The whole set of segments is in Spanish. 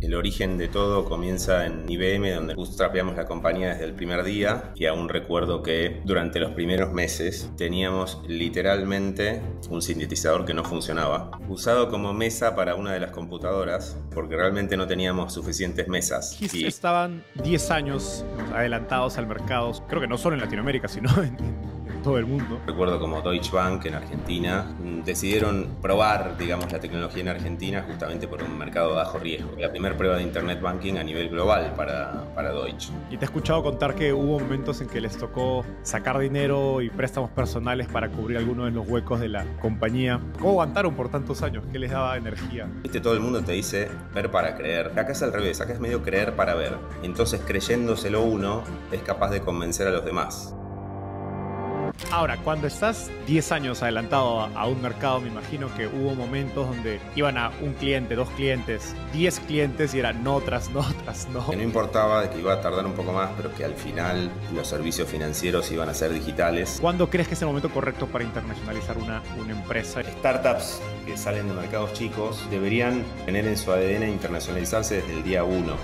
El origen de todo comienza en IBM, donde bootstrapeamos la compañía desde el primer día y aún recuerdo que durante los primeros meses teníamos literalmente un sintetizador que no funcionaba, usado como mesa para una de las computadoras, porque realmente no teníamos suficientes mesas. Y... Estaban 10 años adelantados al mercado, creo que no solo en Latinoamérica, sino en todo el mundo. Recuerdo como Deutsche Bank en Argentina mm, decidieron probar, digamos, la tecnología en Argentina justamente por un mercado de bajo riesgo. La primera prueba de Internet Banking a nivel global para, para Deutsche. Y te he escuchado contar que hubo momentos en que les tocó sacar dinero y préstamos personales para cubrir algunos de los huecos de la compañía. ¿Cómo aguantaron por tantos años? ¿Qué les daba energía? Este todo el mundo te dice ver para creer. Acá es al revés, acá es medio creer para ver. Entonces creyéndoselo uno es capaz de convencer a los demás. Ahora, cuando estás 10 años adelantado a, un mercado, me imagino que hubo momentos donde iban a un cliente, dos clientes, 10 clientes y eran no tras no otras, no. Que no importaba de que iba a tardar un poco más, pero que al final los servicios financieros iban a ser digitales. ¿Cuándo crees que es el momento correcto para internacionalizar una, una empresa? Startups que salen de mercados chicos deberían tener en su ADN internacionalizarse desde el día uno.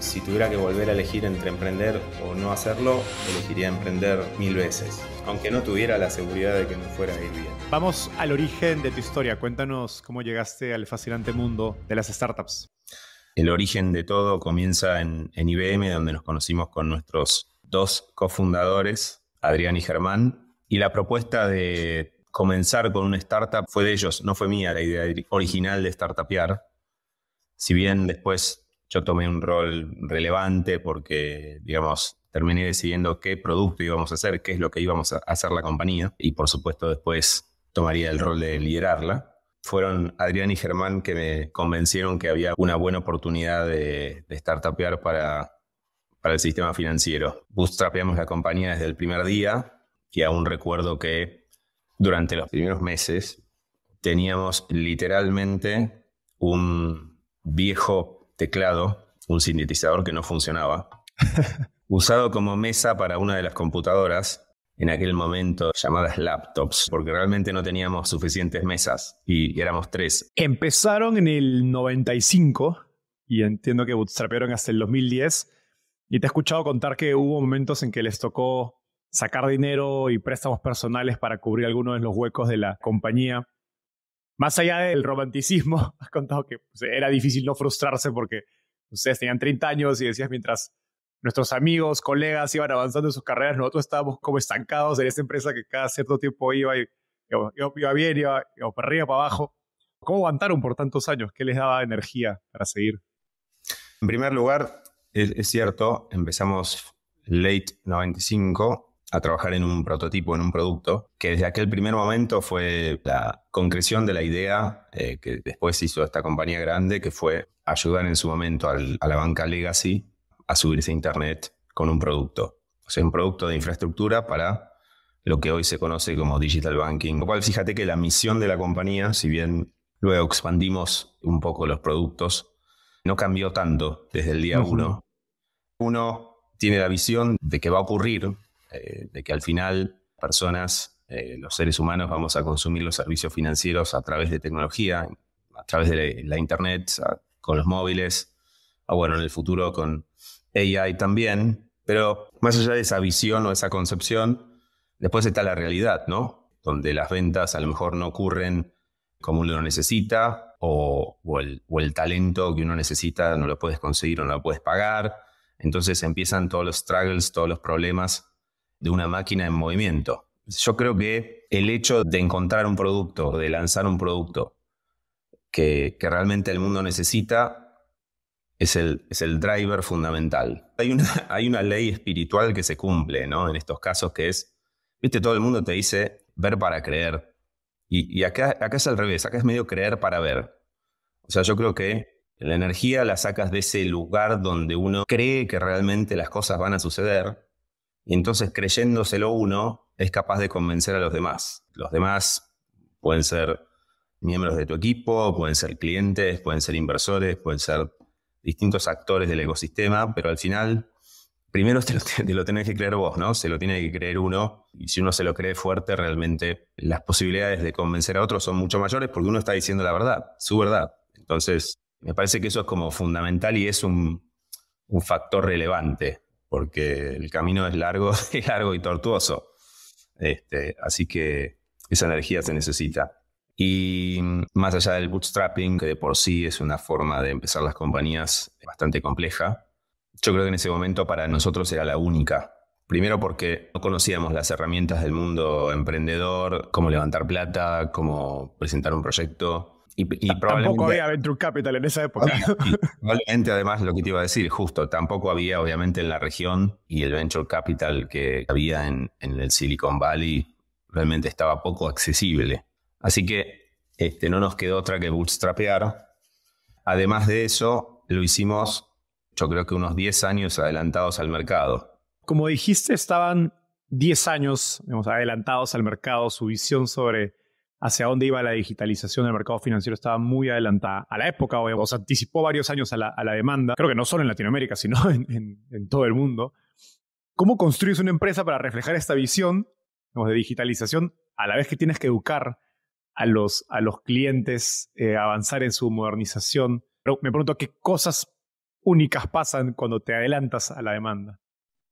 si tuviera que volver a elegir entre emprender o no hacerlo, elegiría emprender mil veces aunque no tuviera la seguridad de que me fuera a ir bien. Vamos al origen de tu historia. Cuéntanos cómo llegaste al fascinante mundo de las startups. El origen de todo comienza en, IBM, donde nos conocimos con nuestros dos cofundadores, Adrián y Germán, y la propuesta de comenzar con una startup fue de ellos, no fue mía la idea original de startupear. Si bien después yo tomé un rol relevante porque, digamos, terminé decidiendo qué producto íbamos a hacer, qué es lo que íbamos a hacer la compañía y por supuesto después tomaría el rol de liderarla. Fueron Adrián y Germán que me convencieron que había una buena oportunidad de, de startupear para, para el sistema financiero. Bootstrapeamos la compañía desde el primer día y aún recuerdo que durante los primeros meses teníamos literalmente un viejo teclado, un sintetizador que no funcionaba. usado como mesa para una de las computadoras, en aquel momento llamadas laptops, porque realmente no teníamos suficientes mesas y éramos tres. Empezaron en el 95 y entiendo que bootstrapearon hasta el 2010 y te he escuchado contar que hubo momentos en que les tocó sacar dinero y préstamos personales para cubrir algunos de los huecos de la compañía. Más allá del romanticismo, has contado que pues, era difícil no frustrarse porque ustedes tenían 30 años y decías mientras nuestros amigos, colegas iban avanzando en sus carreras, nosotros estábamos como estancados en esa empresa que cada cierto tiempo iba, y, iba, iba bien, iba, iba, para arriba, para abajo. ¿Cómo aguantaron por tantos años? ¿Qué les daba energía para seguir? En primer lugar, es, cierto, empezamos late 95 a trabajar en un prototipo, en un producto, que desde aquel primer momento fue la concreción de la idea eh, que después hizo esta compañía grande, que fue ayudar en su momento a la banca legacy a subirse a Internet con un producto. O sea, un producto de infraestructura para lo que hoy se conoce como digital banking. Lo cual, fíjate que la misión de la compañía, si bien luego expandimos un poco los productos, no cambió tanto desde el día uno. Uno tiene la visión de que va a ocurrir, eh, de que al final personas, eh, los seres humanos, vamos a consumir los servicios financieros a través de tecnología, a través de la, Internet, con los móviles, o bueno, en el futuro con AI también, pero más allá de esa visión o esa concepción, después está la realidad, ¿no? Donde las ventas a lo mejor no ocurren como uno necesita o, o, el, o el talento que uno necesita no lo puedes conseguir o no lo puedes pagar. Entonces empiezan todos los struggles, todos los problemas de una máquina en movimiento. Yo creo que el hecho de encontrar un producto, de lanzar un producto que, que realmente el mundo necesita, es el, es el driver fundamental. Hay una, hay una ley espiritual que se cumple ¿no? en estos casos que es, viste, todo el mundo te dice ver para creer. Y, acá, acá es al revés, acá es medio creer para ver. O sea, yo creo que la energía la sacas de ese lugar donde uno cree que realmente las cosas van a suceder y entonces creyéndoselo uno es capaz de convencer a los demás. Los demás pueden ser miembros de tu equipo, pueden ser clientes, pueden ser inversores, pueden ser distintos actores del ecosistema, pero al final, primero te lo, tenés que creer vos, ¿no? Se lo tiene que creer uno, y si uno se lo cree fuerte, realmente las posibilidades de convencer a otros son mucho mayores porque uno está diciendo la verdad, su verdad. Entonces, me parece que eso es como fundamental y es un, factor relevante, porque el camino es largo, largo y tortuoso. Este, así que esa energía se necesita. Y mm, más allá del bootstrapping, que de por sí es una forma de empezar las compañías bastante compleja, yo creo que en ese momento para nosotros era la única. Primero porque no conocíamos las herramientas del mundo emprendedor, cómo levantar plata, cómo presentar un proyecto. Y, tampoco había Venture Capital en esa época. Probablemente, además, lo que te iba a decir, justo, tampoco había, obviamente, en la región y el Venture Capital que había en el Silicon Valley realmente estaba poco accesible. Así que este, no nos quedó otra que bootstrapear. Además de eso, lo hicimos yo creo que unos 10 años adelantados al mercado. Como dijiste, estaban 10 años adelantados al mercado, su visión sobre hacia dónde iba la digitalización del mercado financiero estaba muy adelantada a la época, o sea, anticipó varios años a la, demanda, creo que no solo en Latinoamérica, sino en, todo el mundo. ¿Cómo construyes una empresa para reflejar esta visión de digitalización a la vez que tienes que educar a los, a los clientes eh, avanzar en su modernización. Pero me pregunto qué cosas únicas pasan cuando te adelantas a la demanda.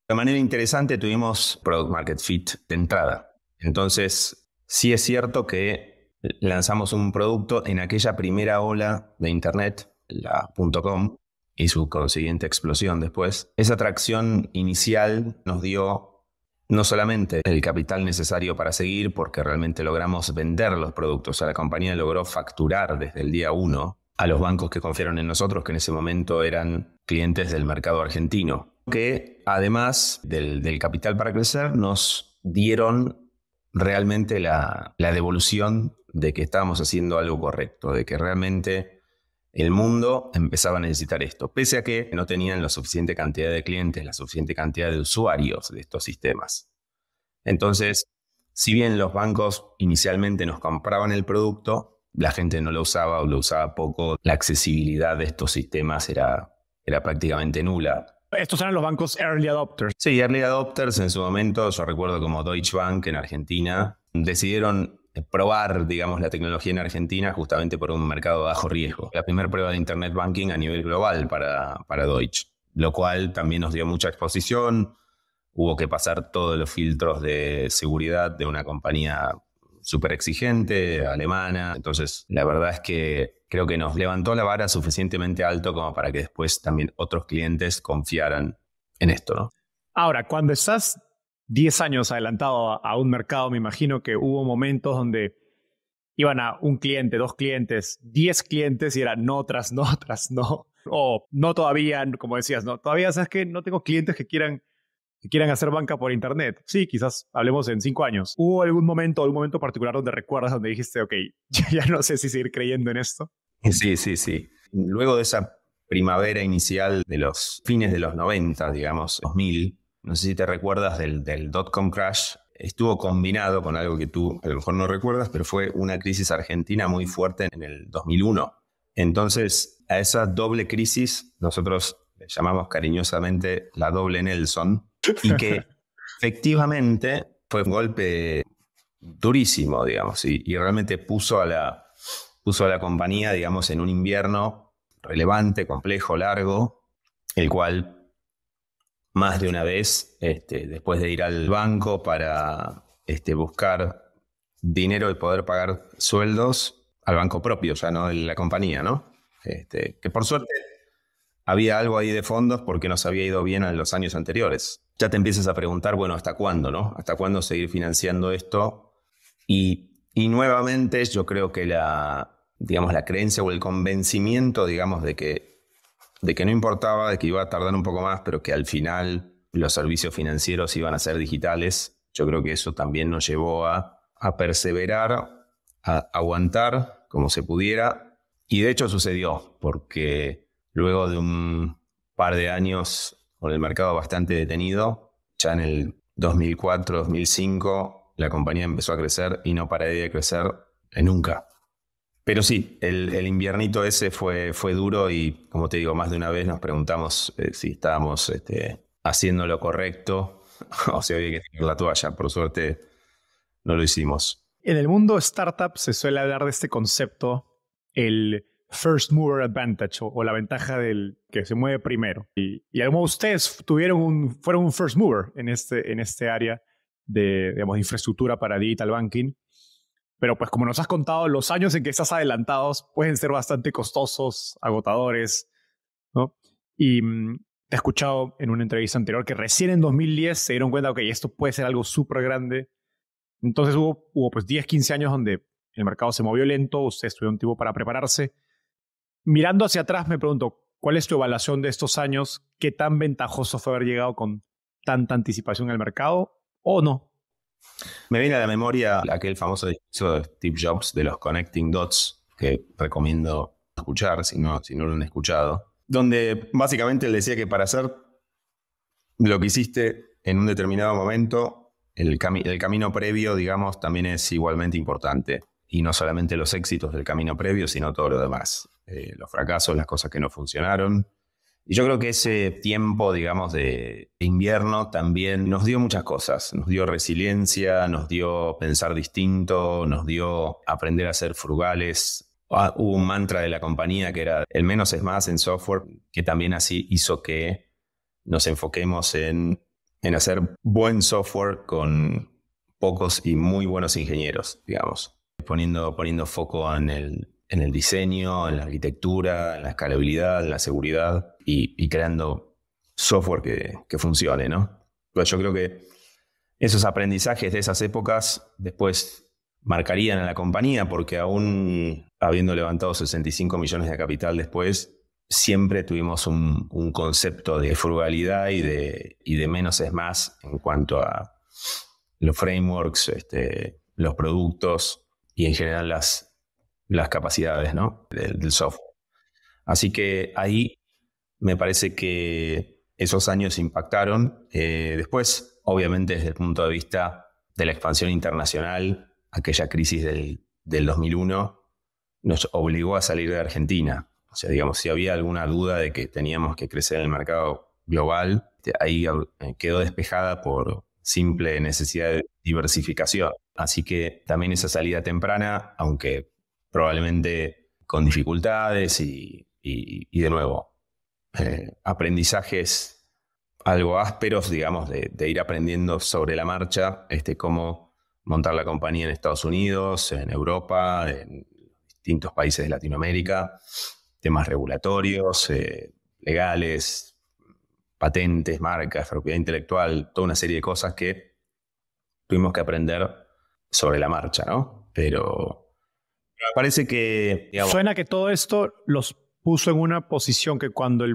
De manera interesante tuvimos Product Market Fit de entrada. Entonces, sí es cierto que lanzamos un producto en aquella primera ola de Internet, la .com, y su consiguiente explosión después. Esa atracción inicial nos dio no solamente el capital necesario para seguir, porque realmente logramos vender los productos, o sea, la compañía logró facturar desde el día uno a los bancos que confiaron en nosotros, que en ese momento eran clientes del mercado argentino, que además del, capital para crecer nos dieron realmente la, la devolución de que estábamos haciendo algo correcto, de que realmente el mundo empezaba a necesitar esto, pese a que no tenían la suficiente cantidad de clientes, la suficiente cantidad de usuarios de estos sistemas. Entonces, si bien los bancos inicialmente nos compraban el producto, la gente no lo usaba o lo usaba poco, la accesibilidad de estos sistemas era, era prácticamente nula. Estos eran los bancos early adopters. Sí, early adopters en su momento, yo recuerdo como Deutsche Bank en Argentina, decidieron este, probar, digamos, la tecnología en Argentina justamente por un mercado de bajo riesgo. La primera prueba de Internet Banking a nivel global para, para Deutsche, lo cual también nos dio mucha exposición. Hubo que pasar todos los filtros de seguridad de una compañía súper exigente, alemana. Entonces, la verdad es que creo que nos levantó la vara suficientemente alto como para que después también otros clientes confiaran en esto, ¿no? Ahora, cuando estás 10 años adelantado a, un mercado, me imagino que hubo momentos donde iban a un cliente, dos clientes, 10 clientes y eran no otras, no otras, no. O no todavía, como decías, no, todavía sabes que no tengo clientes que quieran quieran hacer banca por internet. Sí, quizás hablemos en 5 años. ¿Hubo algún momento, algún momento particular donde recuerdas donde dijiste, ok, ya, no sé si seguir creyendo en esto? Sí, sí, sí. Luego de esa primavera inicial de los fines de los 90, digamos, 2000, no sé si te recuerdas del, del dot-com crash, estuvo combinado con algo que tú a lo mejor no recuerdas, pero fue una crisis argentina muy fuerte en el 2001. Entonces, a esa doble crisis nosotros le llamamos cariñosamente la doble Nelson, y que efectivamente fue un golpe durísimo, digamos, y, y realmente puso a, la, puso a la compañía, digamos, en un invierno relevante, complejo, largo, el cual más de una vez, este, después de ir al banco para este, buscar dinero y poder pagar sueldos al banco propio, ya no de la compañía, ¿no? Este, que por suerte había algo ahí de fondos porque nos había ido bien en los años anteriores. Ya te empiezas a preguntar, bueno, ¿hasta cuándo, no? ¿Hasta cuándo seguir financiando esto? Y, y nuevamente yo creo que la, digamos, la creencia o el convencimiento, digamos, de que de que no importaba, de que iba a tardar un poco más, pero que al final los servicios financieros iban a ser digitales, yo creo que eso también nos llevó a, perseverar, a aguantar como se pudiera. Y de hecho sucedió, porque luego de un par de años con el mercado bastante detenido, ya en el 2004, 2005, la compañía empezó a crecer y no pararía de crecer nunca. Pero sí, el, inviernito ese fue, fue duro y, como te digo, más de una vez nos preguntamos eh, si estábamos este, haciendo lo correcto o si había que tirar la toalla. Por suerte, no lo hicimos. En el mundo startup se suele hablar de este concepto, el first mover advantage o, la ventaja del que se mueve primero. Y, y algunos de ustedes tuvieron fueron un first mover en este, en este área de digamos, infraestructura para digital banking. Pero pues como nos has contado, los años en que estás adelantados pueden ser bastante costosos, agotadores, ¿no? Y mm, te he escuchado en una entrevista anterior que recién en 2010 se dieron cuenta, ok, esto puede ser algo súper grande. Entonces hubo, hubo pues 10, 15 años donde el mercado se movió lento, usted estudió un tiempo para prepararse. Mirando hacia atrás me pregunto, ¿cuál es tu evaluación de estos años? ¿Qué tan ventajoso fue haber llegado con tanta anticipación al mercado o no? Me viene a la memoria aquel famoso discurso de Steve Jobs de los Connecting Dots, que recomiendo escuchar si no, si no lo han escuchado, donde básicamente él decía que para hacer lo que hiciste en un determinado momento, el, el camino previo, digamos, también es igualmente importante. Y no solamente los éxitos del camino previo, sino todo lo demás. Eh, los fracasos, las cosas que no funcionaron, y yo creo que ese tiempo, digamos, de invierno también nos dio muchas cosas. Nos dio resiliencia, nos dio pensar distinto, nos dio aprender a ser frugales. Ah, hubo un mantra de la compañía que era el menos es más en software, que también así hizo que nos enfoquemos en, hacer buen software con pocos y muy buenos ingenieros, digamos, poniendo, poniendo foco en el, en el diseño, en la arquitectura, en la escalabilidad, en la seguridad y, creando software que, funcione, ¿no? yo creo que esos aprendizajes de esas épocas después marcarían a la compañía porque aún habiendo levantado 65 millones de capital después, siempre tuvimos un, concepto de frugalidad y de, de menos es más en cuanto a los frameworks, este, los productos y en general las, las capacidades ¿no? del, software. Así que ahí me parece que esos años impactaron. Eh, después, obviamente, desde el punto de vista de la expansión internacional, aquella crisis del, del, 2001 nos obligó a salir de Argentina. O sea, digamos, si había alguna duda de que teníamos que crecer en el mercado global, este, ahí eh, quedó despejada por simple necesidad de diversificación. Así que también esa salida temprana, aunque probablemente con dificultades y, de nuevo, eh, aprendizajes algo ásperos, digamos, de, ir aprendiendo sobre la marcha, este, cómo montar la compañía en Estados Unidos, en Europa, en distintos países de Latinoamérica, temas regulatorios, eh, legales, patentes, marcas, propiedad intelectual, toda una serie de cosas que tuvimos que aprender sobre la marcha, ¿no? Pero parece que... Suena que todo esto los puso en una posición que cuando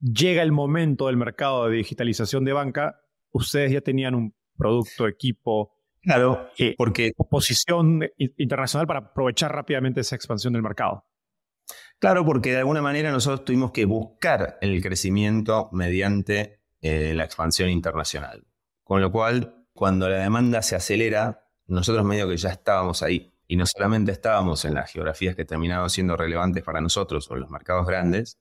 llega el momento del mercado de digitalización de banca, ustedes ya tenían un producto, equipo, Claro, eh, porque... Posición internacional para aprovechar rápidamente esa expansión del mercado. Claro, porque de alguna manera nosotros tuvimos que buscar el crecimiento mediante eh, la expansión internacional. Con lo cual, cuando la demanda se acelera, nosotros medio que ya estábamos ahí. Y no solamente estábamos en las geografías que terminaban siendo relevantes para nosotros o los mercados grandes,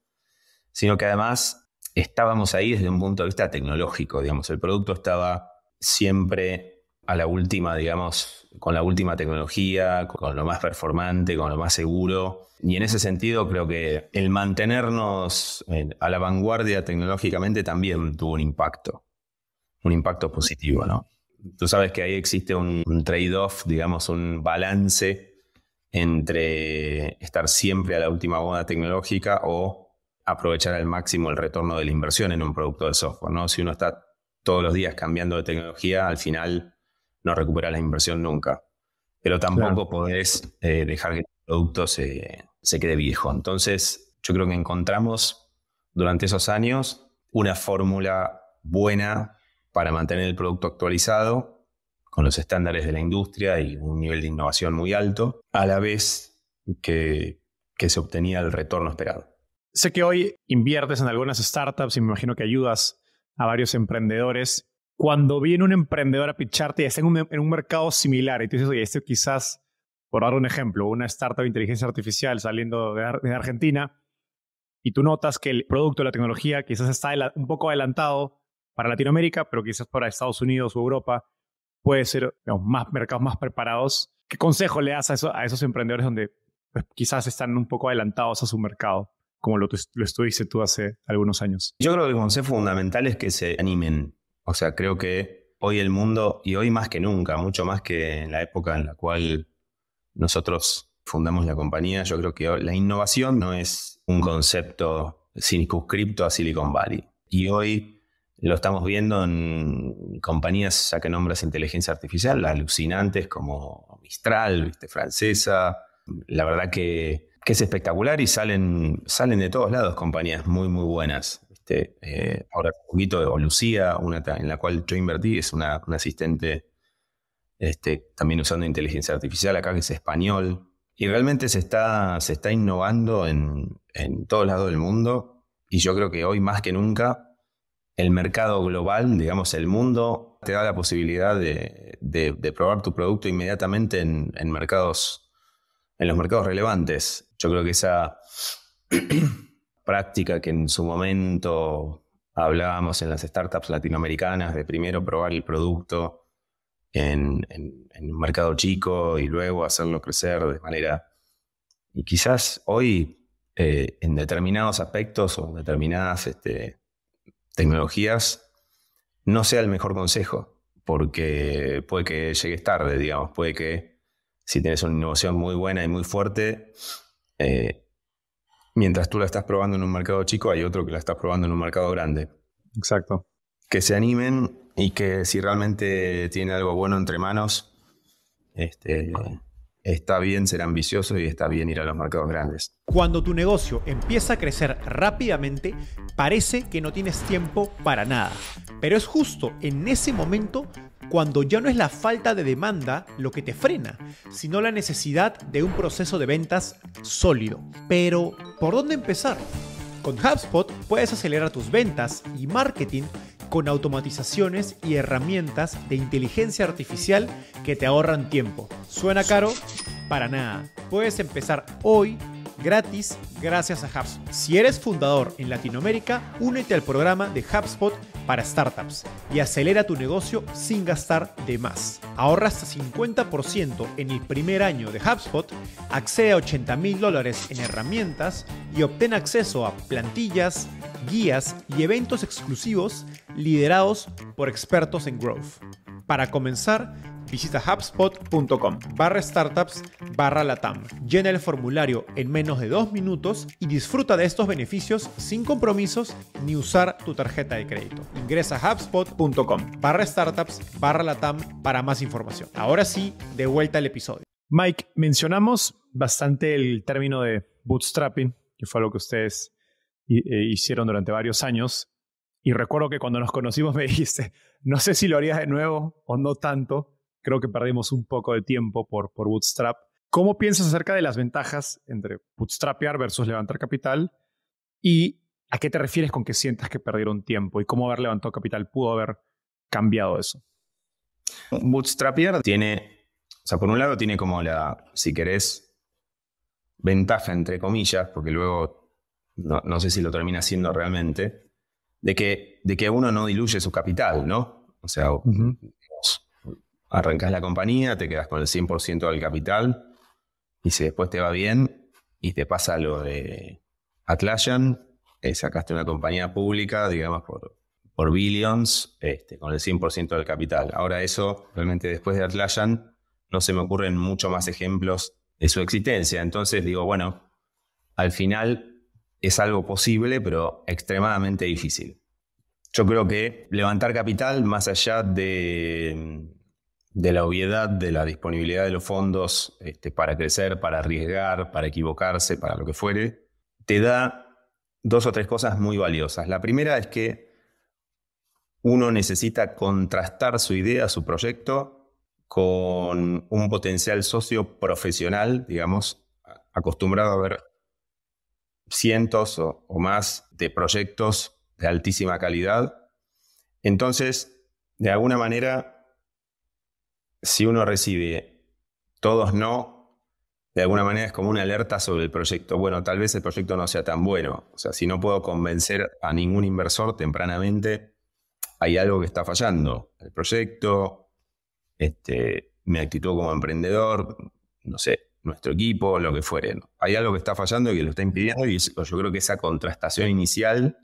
sino que además estábamos ahí desde un punto de vista tecnológico, digamos, el producto estaba siempre a la última, digamos, con la última tecnología, con lo más performante, con lo más seguro. Y en ese sentido creo que el mantenernos eh, a la vanguardia tecnológicamente también tuvo un impacto, un impacto positivo, ¿no? tú sabes que ahí existe un, trade-off, digamos, un balance entre estar siempre a la última boda tecnológica o aprovechar al máximo el retorno de la inversión en un producto de software. ¿no? Si uno está todos los días cambiando de tecnología, al final no recupera la inversión nunca. Pero tampoco podés eh, dejar que el producto se, se quede viejo. Entonces, yo creo que encontramos durante esos años una fórmula buena para mantener el producto actualizado con los estándares de la industria y un nivel de innovación muy alto, a la vez que, se obtenía el retorno esperado. Sé que hoy inviertes en algunas startups y me imagino que ayudas a varios emprendedores. Cuando viene un emprendedor a picharte y está en un, mercado similar y tú dices, oye, este quizás, por dar un ejemplo, una startup de inteligencia artificial saliendo de, de Argentina, y tú notas que el producto, la tecnología quizás está un poco adelantado para Latinoamérica, pero quizás para Estados Unidos o Europa puede ser más mercados más preparados. ¿Qué consejo le das a, esos emprendedores donde pues, quizás están un poco adelantados a su mercado? como lo, estuviste tú hace algunos años. Yo creo que el consejo fundamental es que se animen. O sea, creo que hoy el mundo, y hoy más que nunca, mucho más que en la época en la cual nosotros fundamos la compañía, yo creo que la innovación no es un concepto circunscripto a Silicon Valley. Y hoy lo estamos viendo en compañías, ya que nombras inteligencia artificial, alucinantes como Mistral, ¿viste? francesa. La verdad que, es espectacular y salen, salen de todos lados compañías muy, muy buenas. Eh, ahora, un poquito de Lucía, una en la cual yo invertí, es una, una asistente este, también usando inteligencia artificial, acá que es español. Y realmente se está, se está innovando en, en todos lados del mundo y yo creo que hoy más que nunca el mercado global, digamos, el mundo, te da la posibilidad de, probar tu producto inmediatamente en, mercados, en los mercados relevantes. Yo creo que esa práctica que en su momento hablábamos en las startups latinoamericanas de primero probar el producto en, un mercado chico y luego hacerlo crecer de manera... Y quizás hoy eh, en determinados aspectos o determinadas... Este, tecnologías no sea el mejor consejo, porque puede que llegues tarde, digamos, puede que si tienes una innovación muy buena y muy fuerte, eh, mientras tú la estás probando en un mercado chico, hay otro que la estás probando en un mercado grande. Exacto. Que se animen y que si realmente tiene algo bueno entre manos, este, Está bien ser ambicioso y está bien ir a los mercados grandes. Cuando tu negocio empieza a crecer rápidamente, parece que no tienes tiempo para nada. Pero es justo en ese momento cuando ya no es la falta de demanda lo que te frena, sino la necesidad de un proceso de ventas sólido. Pero, ¿por dónde empezar? Con HubSpot puedes acelerar tus ventas y marketing con automatizaciones y herramientas de inteligencia artificial que te ahorran tiempo. ¿Suena caro? Para nada. Puedes empezar hoy gratis gracias a HubSpot. Si eres fundador en Latinoamérica, únete al programa de HubSpot para startups y acelera tu negocio sin gastar de más. Ahorra hasta 50% en el primer año de HubSpot, accede a 80 mil dólares en herramientas y obtén acceso a plantillas, guías y eventos exclusivos liderados por expertos en growth. Para comenzar, visita hubspot.com barra startups barra latam. Llena el formulario en menos de dos minutos y disfruta de estos beneficios sin compromisos ni usar tu tarjeta de crédito. Ingresa a hubspot.com barra startups barra latam para más información. Ahora sí, de vuelta al episodio. Mike, mencionamos bastante el término de bootstrapping, que fue lo que ustedes eh, hicieron durante varios años. Y recuerdo que cuando nos conocimos me dijiste, no sé si lo harías de nuevo o no tanto, creo que perdimos un poco de tiempo por, por Bootstrap. ¿Cómo piensas acerca de las ventajas entre bootstrapear versus levantar capital? ¿Y a qué te refieres con que sientas que perdieron tiempo? ¿Y cómo haber levantado capital pudo haber cambiado eso? Bootstrapear tiene, o sea, por un lado tiene como la, si querés, ventaja entre comillas, porque luego no, no sé si lo termina siendo realmente, de que, de que uno no diluye su capital, ¿no? O sea, arrancas la compañía, te quedas con el 100% del capital y si después te va bien y te pasa lo de Atlassian, eh, sacaste una compañía pública, digamos, por, por billions, este, con el 100% del capital. Ahora eso, realmente después de Atlassian, no se me ocurren mucho más ejemplos de su existencia. Entonces digo, bueno, al final es algo posible, pero extremadamente difícil. Yo creo que levantar capital, más allá de, de la obviedad de la disponibilidad de los fondos este, para crecer, para arriesgar, para equivocarse, para lo que fuere, te da dos o tres cosas muy valiosas. La primera es que uno necesita contrastar su idea, su proyecto, con un potencial socio profesional, digamos, acostumbrado a ver cientos o, más de proyectos de altísima calidad. Entonces, de alguna manera, si uno recibe todos no, de alguna manera es como una alerta sobre el proyecto. Bueno, tal vez el proyecto no sea tan bueno. O sea, si no puedo convencer a ningún inversor tempranamente, hay algo que está fallando. El proyecto, este, mi actitud como emprendedor, no sé nuestro equipo, lo que fuere. Hay algo que está fallando y que lo está impidiendo y yo creo que esa contrastación inicial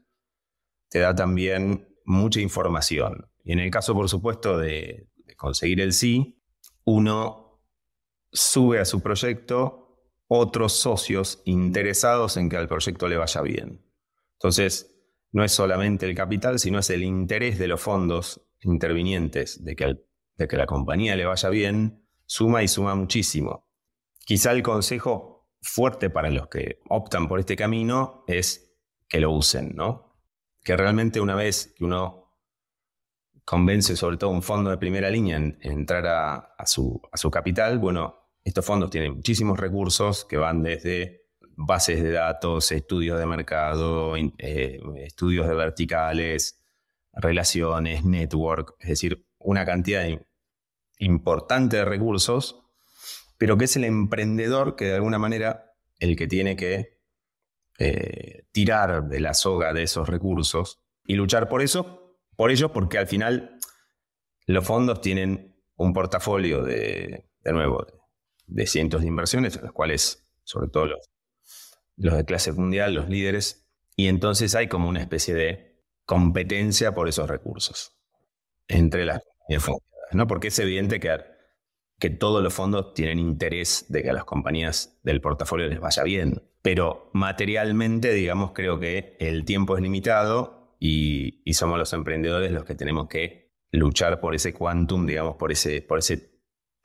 te da también mucha información. Y en el caso, por supuesto, de, conseguir el sí, uno sube a su proyecto otros socios interesados en que al proyecto le vaya bien. Entonces, no es solamente el capital, sino es el interés de los fondos intervinientes de que, de que la compañía le vaya bien, suma y suma muchísimo. Quizá el consejo fuerte para los que optan por este camino es que lo usen, ¿no? Que realmente una vez que uno convence sobre todo un fondo de primera línea en, entrar a, su, capital, bueno, estos fondos tienen muchísimos recursos que van desde bases de datos, estudios de mercado, eh, estudios de verticales, relaciones, network, es decir, una cantidad importante de recursos pero que es el emprendedor que de alguna manera el que tiene que eh, tirar de la soga de esos recursos y luchar por eso, por ellos, porque al final los fondos tienen un portafolio de, de nuevo, de cientos de inversiones, en las cuales, sobre todo los, los de clase mundial, los líderes, y entonces hay como una especie de competencia por esos recursos entre las ¿no? Porque es evidente que que todos los fondos tienen interés de que a las compañías del portafolio les vaya bien. Pero materialmente, digamos, creo que el tiempo es limitado y, somos los emprendedores los que tenemos que luchar por ese quantum, digamos, por ese, por ese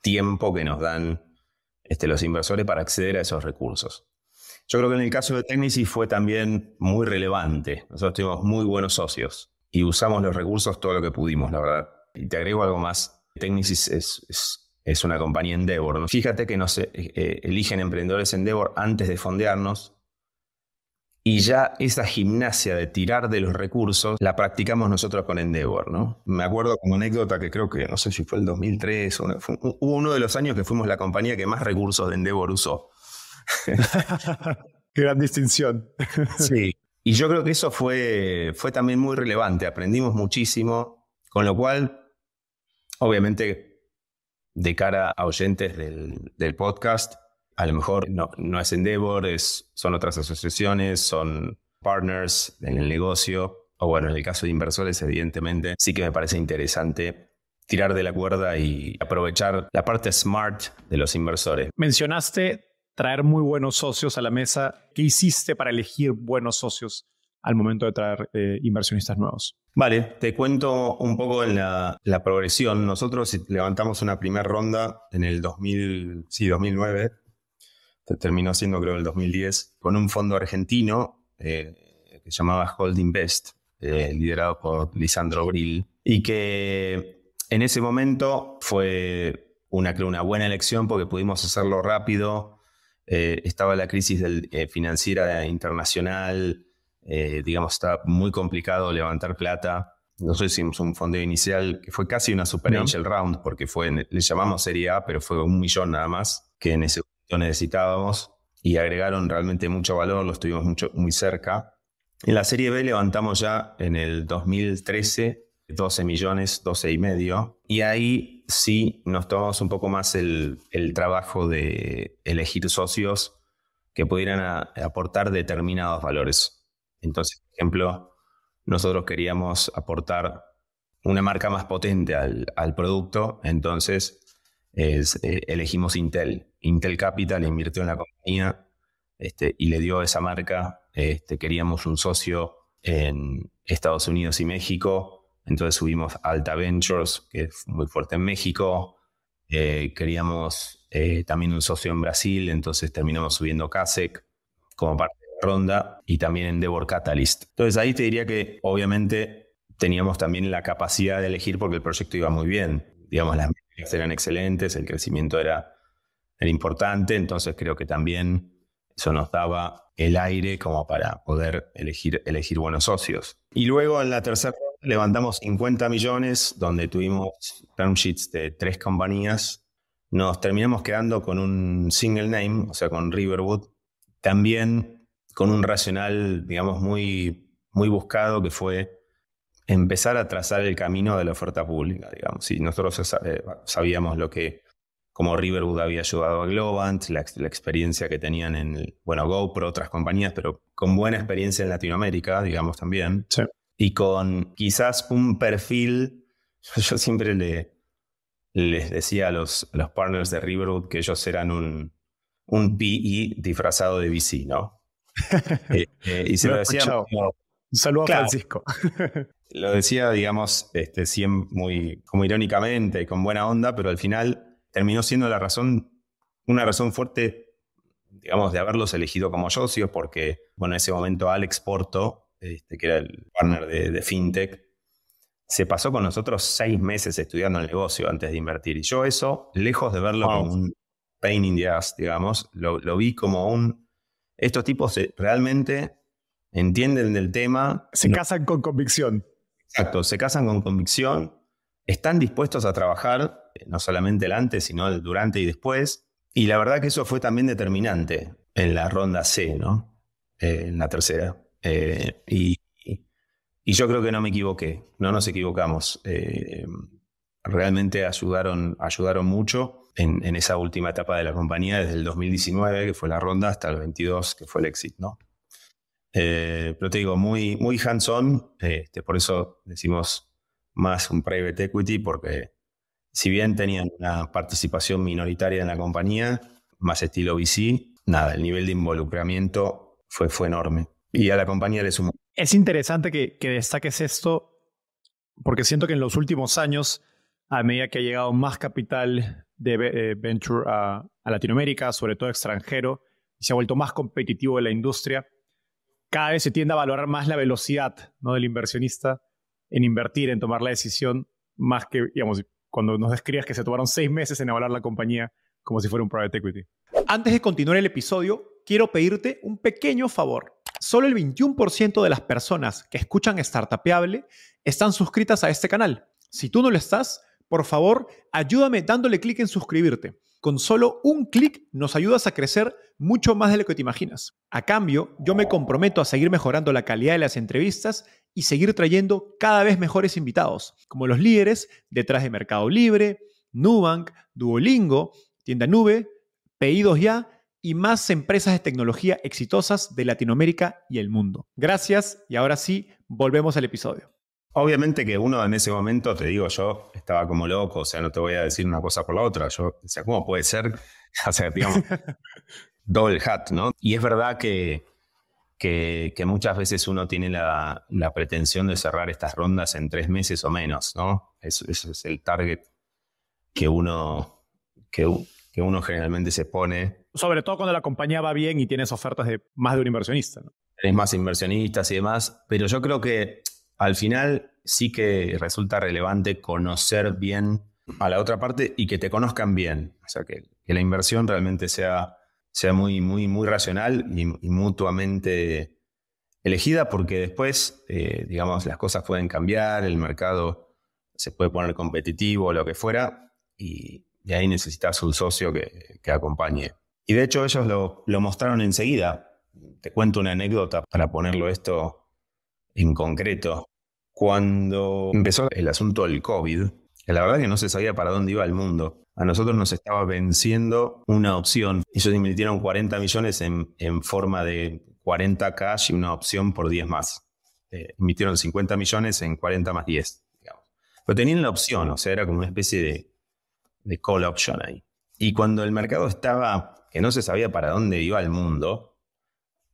tiempo que nos dan este, los inversores para acceder a esos recursos. Yo creo que en el caso de Technicis fue también muy relevante. Nosotros tuvimos muy buenos socios y usamos los recursos todo lo que pudimos, la verdad. Y te agrego algo más. Technicis es es una compañía Endeavor. Fíjate que nos eh, eh, eligen emprendedores Endeavor antes de fondearnos y ya esa gimnasia de tirar de los recursos la practicamos nosotros con Endeavor, ¿no? Me acuerdo como anécdota que creo que, no sé si fue el 2003, o hubo uno de los años que fuimos la compañía que más recursos de Endeavor usó. Qué gran distinción. sí. Y yo creo que eso fue, fue también muy relevante. Aprendimos muchísimo, con lo cual, obviamente, de cara a oyentes del, del podcast, a lo mejor no, no es Endeavor, son otras asociaciones, son partners en el negocio, o bueno, en el caso de inversores, evidentemente, sí que me parece interesante tirar de la cuerda y aprovechar la parte smart de los inversores. Mencionaste traer muy buenos socios a la mesa. ¿Qué hiciste para elegir buenos socios? al momento de traer eh, inversionistas nuevos. Vale, te cuento un poco en la, progresión. Nosotros levantamos una primera ronda en el 2000, sí, 2009, terminó siendo creo el 2010, con un fondo argentino eh, que se llamaba Holding Invest, eh, liderado por Lisandro Brill, y que en ese momento fue una, una buena elección porque pudimos hacerlo rápido. estaba la crisis financiera internacional, eh, digamos, está muy complicado levantar plata. no Nosotros hicimos un fondeo inicial que fue casi una super angel round, porque fue, le llamamos Serie A, pero fue un millón nada más, que en ese momento necesitábamos y agregaron realmente mucho valor, lo estuvimos mucho, muy cerca. En la Serie B levantamos ya en el 2013 12 millones, 12 y medio, y ahí sí nos tomamos un poco más el, trabajo de elegir socios que pudieran aportar determinados valores. Entonces, por ejemplo, nosotros queríamos aportar una marca más potente al, producto, entonces eh, elegimos Intel. Intel Capital invirtió en la compañía este, y le dio esa marca. Este, queríamos un socio en Estados Unidos y México, entonces subimos Alta Ventures, que es muy fuerte en México. Eh, queríamos eh, también un socio en Brasil, entonces terminamos subiendo CASEC como parte ronda y también en Devor Catalyst. Entonces ahí te diría que obviamente teníamos también la capacidad de elegir porque el proyecto iba muy bien. Digamos, las medidas eran excelentes, el crecimiento era, era importante, entonces creo que también eso nos daba el aire como para poder elegir, elegir buenos socios. Y luego en la tercera levantamos 50 millones, donde tuvimos term sheets de tres compañías. Nos terminamos quedando con un single name, o sea, con Riverwood. También con un racional, digamos, muy, muy buscado que fue empezar a trazar el camino de la oferta pública, digamos. Y nosotros sabíamos lo que, como Riverwood había ayudado a Globant, la, experiencia que tenían en, bueno, GoPro, otras compañías, pero con buena experiencia en Latinoamérica, digamos también. Sí. Y con quizás un perfil, yo siempre le, les decía a los, los partners de Riverwood que ellos eran un, un PE disfrazado de VC, ¿no? Eh, eh, y se lo, decía. un saludo a Francisco. lo decía, digamos, este, muy como irónicamente y con buena onda, pero al final terminó siendo la razón, una razón fuerte, digamos, de haberlos elegido como socios, porque, bueno, en ese momento Alex Porto, este, que era el partner de, FinTech, se pasó con nosotros seis meses estudiando el negocio antes de invertir. Y yo eso, lejos de verlo como un pain in the ass, digamos, lo vi como un estos tipos realmente entienden del tema. Se casan con convicción. Exacto, se casan con convicción, están dispuestos a trabajar, eh, no solamente el antes, sino el durante y después. Y la verdad que eso fue también determinante en la ronda C, ¿no? Eh, en la tercera. Eh, y, yo creo que no me equivoqué, no nos equivocamos. realmente ayudaron, ayudaron mucho en, esa última etapa de la compañía, desde el 2019, que fue la ronda, hasta el 22, que fue el exit, ¿no? Eh, pero te digo, muy, muy hands-on, este, por eso decimos más un private equity, porque si bien tenían una participación minoritaria en la compañía, más estilo VC, nada, el nivel de involucramiento fue, fue enorme. Y a la compañía le sumó. Es interesante que, que destaques esto, porque siento que en los últimos años, a medida que ha llegado más capital de eh, venture a, Latinoamérica, sobre todo extranjero, y se ha vuelto más competitivo de la industria. Cada vez se tiende a valorar más la velocidad ¿no? del inversionista en invertir, en tomar la decisión, más que, cuando nos describas que se tomaron seis meses en evaluar la compañía como si fuera un private equity. Antes de continuar el episodio, quiero pedirte un pequeño favor. Solo el 21% de las personas que escuchan Startupeable están suscritas a este canal. Si tú no lo estás, por favor, ayúdame dándole clic en suscribirte. Con solo un clic nos ayudas a crecer mucho más de lo que te imaginas. A cambio, yo me comprometo a seguir mejorando la calidad de las entrevistas y seguir trayendo cada vez mejores invitados, como los líderes detrás de Mercado Libre, Nubank, Duolingo, Tienda Nube, Pedidos Ya y más empresas de tecnología exitosas de Latinoamérica y el mundo. Gracias y ahora sí, volvemos al episodio. Obviamente que uno en ese momento, te digo, yo estaba como loco, o sea, no te voy a decir una cosa por la otra. Yo decía, ¿cómo puede ser? O sea, digamos, doble hat, ¿no? Y es verdad que, que, muchas veces uno tiene la, pretensión de cerrar estas rondas en tres meses o menos, ¿no? Eso, es el target que uno, que, que uno generalmente se pone. Sobre todo cuando la compañía va bien y tienes ofertas de más de un inversionista, ¿no? Tienes más inversionistas y demás, pero yo creo que al final sí que resulta relevante conocer bien a la otra parte y que te conozcan bien. O sea, que, la inversión realmente sea, sea muy, muy, muy racional y, mutuamente elegida, porque después, eh, digamos, las cosas pueden cambiar, el mercado se puede poner competitivo, lo que fuera, y, de ahí necesitas un socio que, que, acompañe. Y de hecho ellos lo, lo mostraron enseguida. Te cuento una anécdota para ponerlo esto en concreto. Cuando empezó el asunto del COVID, la verdad que no se sabía para dónde iba el mundo. A nosotros nos estaba venciendo una opción. Ellos invirtieron 40 millones en, forma de 40 cash y una opción por 10 más. Eh, 50 millones en 40 más 10, Pero tenían la opción, o sea, era como una especie de, de call option ahí. Y cuando el mercado estaba, que no se sabía para dónde iba el mundo,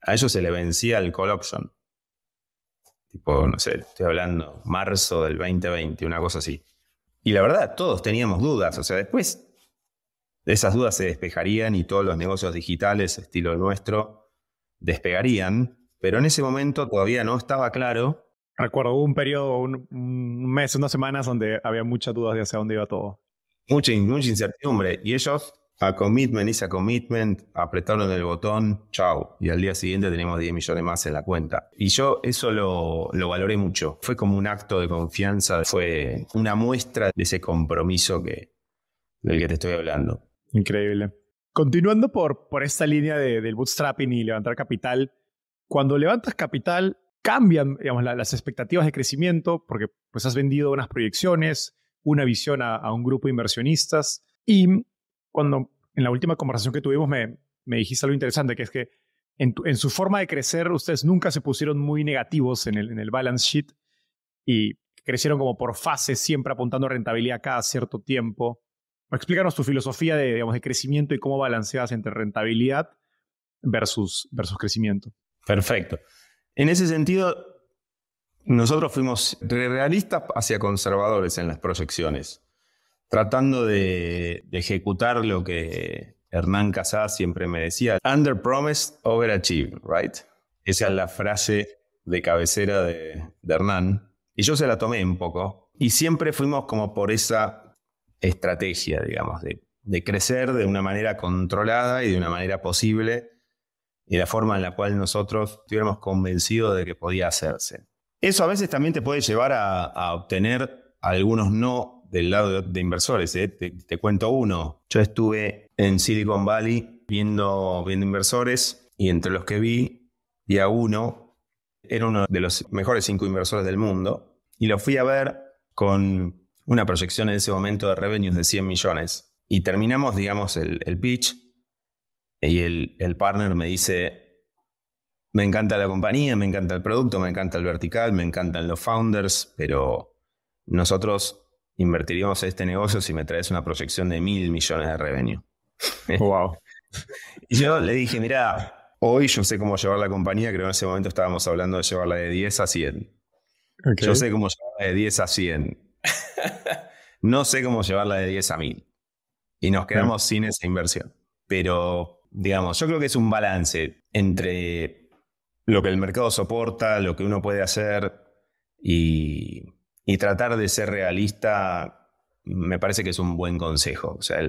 a ellos se le vencía el call option tipo, no sé, estoy hablando marzo del 2020, una cosa así. Y la verdad, todos teníamos dudas, o sea, después esas dudas se despejarían y todos los negocios digitales, estilo nuestro, despegarían, pero en ese momento todavía no estaba claro. Recuerdo, hubo un periodo, un, mes, unas semanas donde había muchas dudas de hacia dónde iba todo. mucha incertidumbre. Y ellos a commitment esa a commitment, apretaron el botón, chao. Y al día siguiente tenemos 10 millones más en la cuenta. Y yo eso lo, valoré mucho. Fue como un acto de confianza, fue una muestra de ese compromiso que, del que te estoy hablando. Increíble. Continuando por, por esta línea del bootstrapping y levantar capital, cuando levantas capital cambian las expectativas de crecimiento porque pues, has vendido unas proyecciones, una visión a, a un grupo de inversionistas y cuando en la última conversación que tuvimos me, dijiste algo interesante, que es que en, su forma de crecer ustedes nunca se pusieron muy negativos en el, balance sheet y crecieron como por fases, siempre apuntando a rentabilidad cada cierto tiempo. Explícanos tu filosofía de, de crecimiento y cómo balanceas entre rentabilidad versus, versus crecimiento. Perfecto. En ese sentido, nosotros fuimos realistas hacia conservadores en las proyecciones tratando de, ejecutar lo que Hernán Casas siempre me decía, under promise, over achieve, right? Esa es la frase de cabecera de, Hernán. Y yo se la tomé un poco. Y siempre fuimos como por esa estrategia, digamos, de, crecer de una manera controlada y de una manera posible y la forma en la cual nosotros estuviéramos convencidos de que podía hacerse. Eso a veces también te puede llevar a, a obtener algunos no del lado de, inversores. ¿eh? Te, cuento uno. Yo estuve en Silicon Valley viendo, viendo inversores y entre los que vi, a uno, era uno de los mejores cinco inversores del mundo y lo fui a ver con una proyección en ese momento de revenues de 100 millones. Y terminamos, digamos, el, pitch y el, el partner me dice, me encanta la compañía, me encanta el producto, me encanta el vertical, me encantan los founders, pero nosotros invertiríamos en este negocio si me traes una proyección de mil millones de revenue. Wow. y yo le dije, mira, hoy yo sé cómo llevar la compañía, creo que en ese momento estábamos hablando de llevarla de 10 a 100. Yo sé cómo llevarla de 10 a 100. no sé cómo llevarla de 10 a 1000. Y nos quedamos sin esa inversión. Pero, digamos, yo creo que es un balance entre lo que el mercado soporta, lo que uno puede hacer y y tratar de ser realista me parece que es un buen consejo. O sea,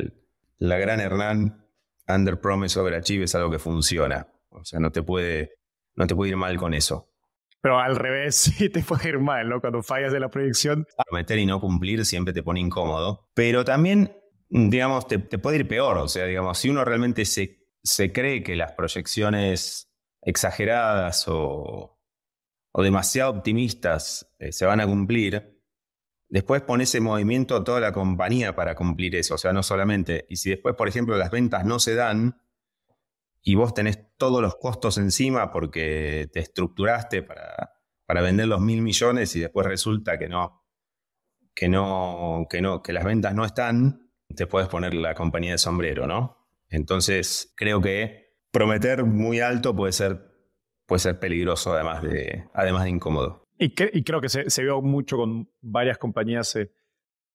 la gran Hernán, under promise, over achieve, es algo que funciona. O sea, no te puede, no te puede ir mal con eso. Pero al revés, sí te puede ir mal, ¿no? Cuando fallas de la proyección. Prometer y no cumplir siempre te pone incómodo. Pero también, digamos, te, te puede ir peor. O sea, digamos, si uno realmente se, se cree que las proyecciones exageradas o, o demasiado optimistas eh, se van a cumplir, después pones en movimiento a toda la compañía para cumplir eso, o sea, no solamente. Y si después, por ejemplo, las ventas no se dan y vos tenés todos los costos encima porque te estructuraste para, para vender los mil millones y después resulta que no, que no, que no, que las ventas no están, te puedes poner la compañía de sombrero, ¿no? Entonces, creo que prometer muy alto puede ser puede ser peligroso además de, además de incómodo. Y, creo que se, vio mucho con varias compañías eh,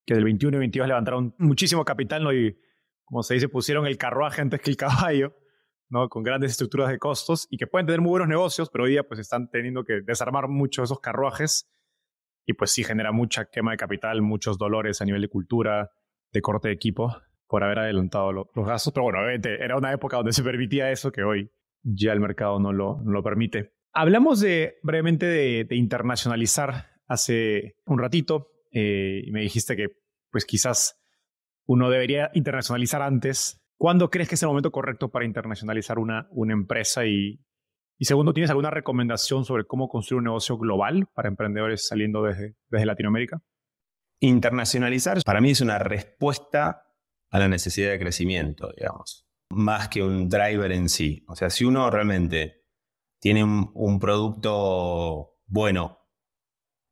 que del 21 y 22 levantaron muchísimo capital ¿no? y, como se dice, pusieron el carruaje antes que el caballo, ¿no? con grandes estructuras de costos y que pueden tener muy buenos negocios, pero hoy día pues están teniendo que desarmar mucho esos carruajes y pues sí genera mucha quema de capital, muchos dolores a nivel de cultura, de corte de equipo por haber adelantado los gastos, pero bueno, era una época donde se permitía eso que hoy ya el mercado no lo, permite. Hablamos de, brevemente de, de internacionalizar hace un ratito eh, y me dijiste que pues quizás uno debería internacionalizar antes. ¿Cuándo crees que es el momento correcto para internacionalizar una, una empresa? Y, y segundo, ¿tienes alguna recomendación sobre cómo construir un negocio global para emprendedores saliendo desde, desde Latinoamérica? Internacionalizar para mí es una respuesta a la necesidad de crecimiento, digamos más que un driver en sí. O sea, si uno realmente tiene un, producto bueno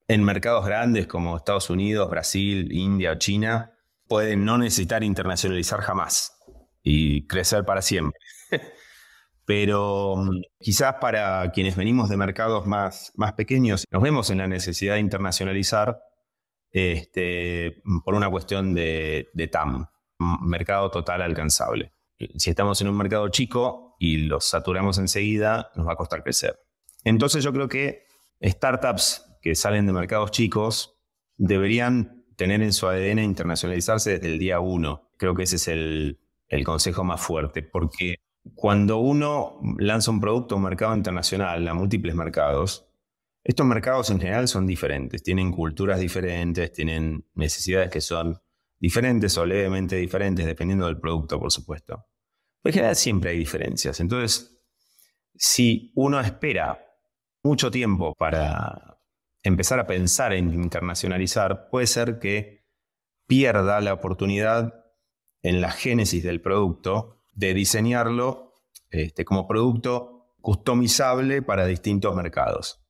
en mercados grandes como Estados Unidos, Brasil, India o China, puede no necesitar internacionalizar jamás y crecer para siempre. Pero mm, quizás para quienes venimos de mercados más, más pequeños, nos vemos en la necesidad de internacionalizar este, por una cuestión de, de TAM, mm, mercado total alcanzable si estamos en un mercado chico y los saturamos enseguida, nos va a costar crecer. Entonces yo creo que startups que salen de mercados chicos deberían tener en su ADN internacionalizarse desde el día uno. Creo que ese es el, consejo más fuerte, porque cuando uno lanza un producto a un mercado internacional, a múltiples mercados, estos mercados en general son diferentes, tienen culturas diferentes, tienen necesidades que son diferentes o levemente diferentes, dependiendo del producto, por supuesto. Pero en general siempre hay diferencias. Entonces, si uno espera mucho tiempo para empezar a pensar en internacionalizar, puede ser que pierda la oportunidad en la génesis del producto de diseñarlo este, como producto customizable para distintos mercados.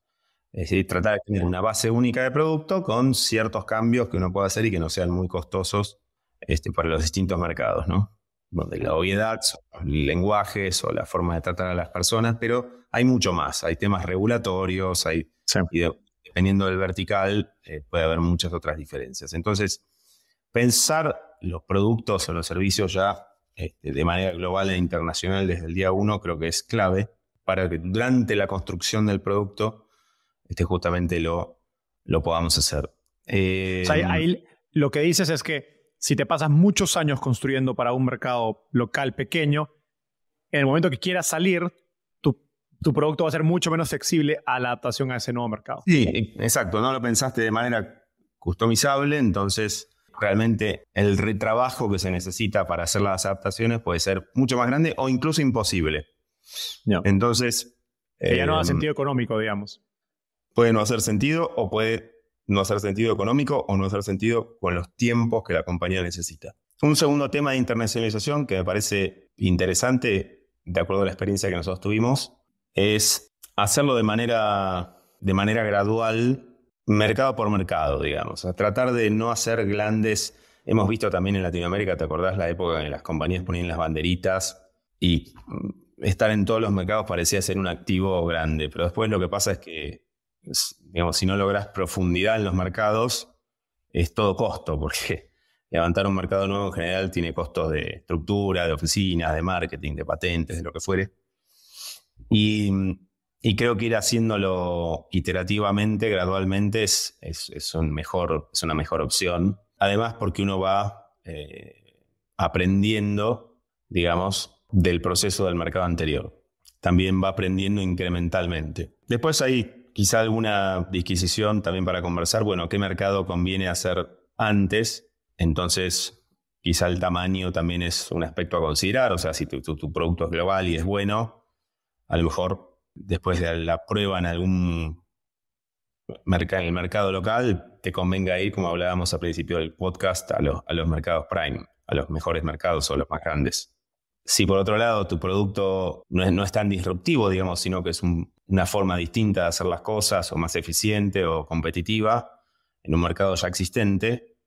Es decir, tratar de tener una base única de producto con ciertos cambios que uno pueda hacer y que no sean muy costosos este, para los distintos mercados, ¿no? Donde la obviedad son los lenguajes o la forma de tratar a las personas, pero hay mucho más. Hay temas regulatorios, hay, dependiendo del vertical, eh, puede haber muchas otras diferencias. Entonces, pensar los productos o los servicios ya este, de manera global e internacional desde el día uno creo que es clave para que durante la construcción del producto este justamente lo, lo podamos hacer. Em, ahí lo que dices es que si te pasas muchos años construyendo para un mercado local pequeño, en el momento que quieras salir, tu, tu producto va a ser mucho menos flexible a la adaptación a ese nuevo mercado. Sí, exacto, no lo pensaste de manera customizable, entonces realmente el retrabajo que se necesita para hacer las adaptaciones puede ser mucho más grande o incluso imposible. Entonces... ya no da em, sentido económico, digamos puede no hacer sentido o puede no hacer sentido económico o no hacer sentido con los tiempos que la compañía necesita. Un segundo tema de internacionalización que me parece interesante, de acuerdo a la experiencia que nosotros tuvimos, es hacerlo de manera, de manera gradual, mercado por mercado, digamos. tratar de no hacer grandes. Hemos visto también en Latinoamérica, ¿te acordás la época en que las compañías ponían las banderitas y mm, estar en todos los mercados parecía ser un activo grande? Pero después lo que pasa es que digamos, si no logras profundidad en los mercados, es todo costo, porque levantar un mercado nuevo en general tiene costos de estructura, de oficinas, de marketing, de patentes, de lo que fuere. Y, creo que ir haciéndolo iterativamente, gradualmente, es, es, un mejor, es una mejor opción. Además, porque uno va eh, aprendiendo, digamos, del proceso del mercado anterior. También va aprendiendo incrementalmente. Después hay Quizá alguna disquisición también para conversar, bueno, qué mercado conviene hacer antes, entonces quizá el tamaño también es un aspecto a considerar, o sea, si tu, producto es global y es bueno, a lo mejor después de la prueba en algún mercado, el mercado local, te convenga ir, como hablábamos al principio del podcast, a, a los mercados prime, a los mejores mercados o los más grandes. Si por otro lado tu producto no es, no es tan disruptivo, digamos, sino que es un una forma distinta de hacer las cosas o más eficiente o competitiva en un mercado ya existente.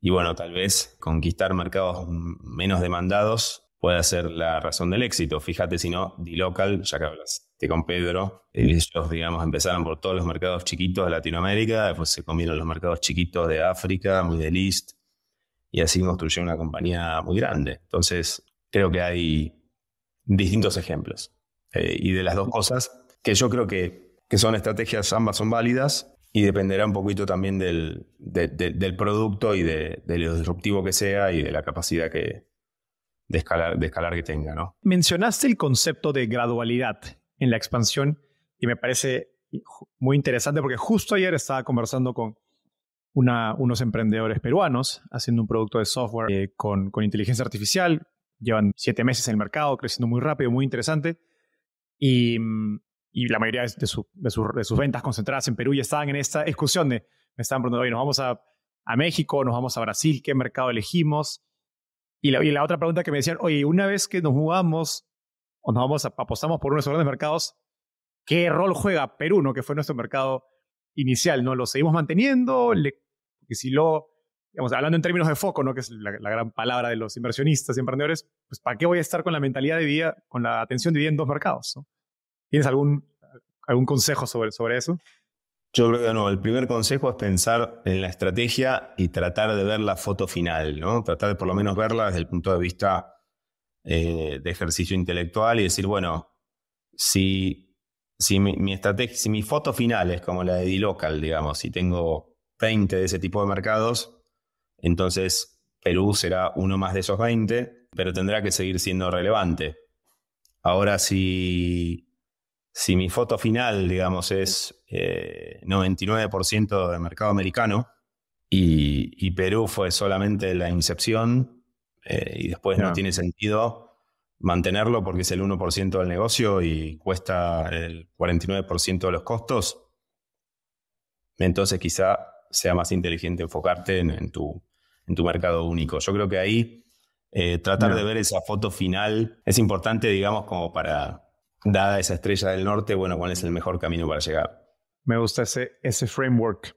Y bueno, tal vez conquistar mercados menos demandados puede ser la razón del éxito. Fíjate si no, D-Local, ya que hablaste con Pedro, ellos, digamos, empezaron por todos los mercados chiquitos de Latinoamérica, después se comieron los mercados chiquitos de África, de East, y así construyeron una compañía muy grande. Entonces, creo que hay distintos ejemplos. Eh, y de las dos cosas, que yo creo que, que son estrategias, ambas son válidas y dependerá un poquito también del, del producto y de, lo disruptivo que sea y de la capacidad que, de, escalar, de escalar que tenga. ¿no? Mencionaste el concepto de gradualidad en la expansión y me parece muy interesante porque justo ayer estaba conversando con una, unos emprendedores peruanos haciendo un producto de software eh, con, con, inteligencia artificial. Llevan siete meses en el mercado, creciendo muy rápido, muy interesante. Y mm, y la mayoría de, de, de, sus ventas concentradas en Perú y estaban en esta excursión de, me estaban preguntando, oye, nos vamos a, a México, nos vamos a Brasil, ¿qué mercado elegimos? Y la, y la, otra pregunta que me decían, oye, una vez que nos jugamos o nos vamos a, apostamos por uno de esos grandes mercados, ¿qué rol juega Perú, no? que fue nuestro mercado inicial? ¿No lo seguimos manteniendo? Le, que si lo, digamos, hablando en términos de foco, ¿no? que es la, gran palabra de los inversionistas y emprendedores, pues ¿para qué voy a estar con la mentalidad de vida, con la atención de vida en dos mercados? ¿no? ¿Tienes algún, algún consejo sobre, sobre eso? Yo creo que no, el primer consejo es pensar en la estrategia y tratar de ver la foto final, ¿no? Tratar de por lo menos verla desde el punto de vista eh, de ejercicio intelectual y decir, bueno, si, si mi, estrategia, si mi foto final es como la de D-Local, digamos, si tengo 20 de ese tipo de mercados, entonces Perú será uno más de esos 20, pero tendrá que seguir siendo relevante. Ahora, si si mi foto final, digamos, es 99% eh, del mercado americano y, Perú fue solamente la incepción eh, y después no. tiene sentido mantenerlo porque es el 1% del negocio y cuesta el 49% de los costos, entonces quizá sea más inteligente enfocarte en, tu, mercado único. Yo creo que ahí eh, tratar de ver esa foto final es importante, digamos, como para dada esa estrella del norte, bueno, cuál es el mejor camino para llegar. Me gusta ese, ese framework.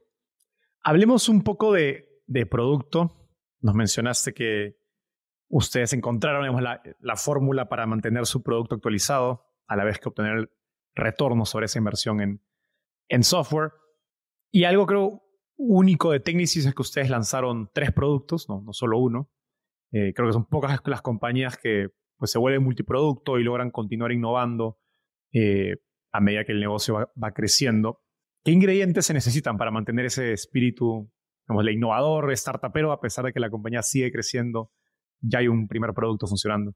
Hablemos un poco de, producto. Nos mencionaste que ustedes encontraron la, fórmula para mantener su producto actualizado, a la vez que obtener retorno sobre esa inversión en, software. Y algo creo único de Technicis es que ustedes lanzaron tres productos, no, no solo uno. Eh, creo que son pocas las compañías que pues, se vuelven multiproducto y logran continuar innovando eh, a medida que el negocio va, creciendo. ¿Qué ingredientes se necesitan para mantener ese espíritu, digamos, de innovador, startupero, a pesar de que la compañía sigue creciendo? Ya hay un primer producto funcionando.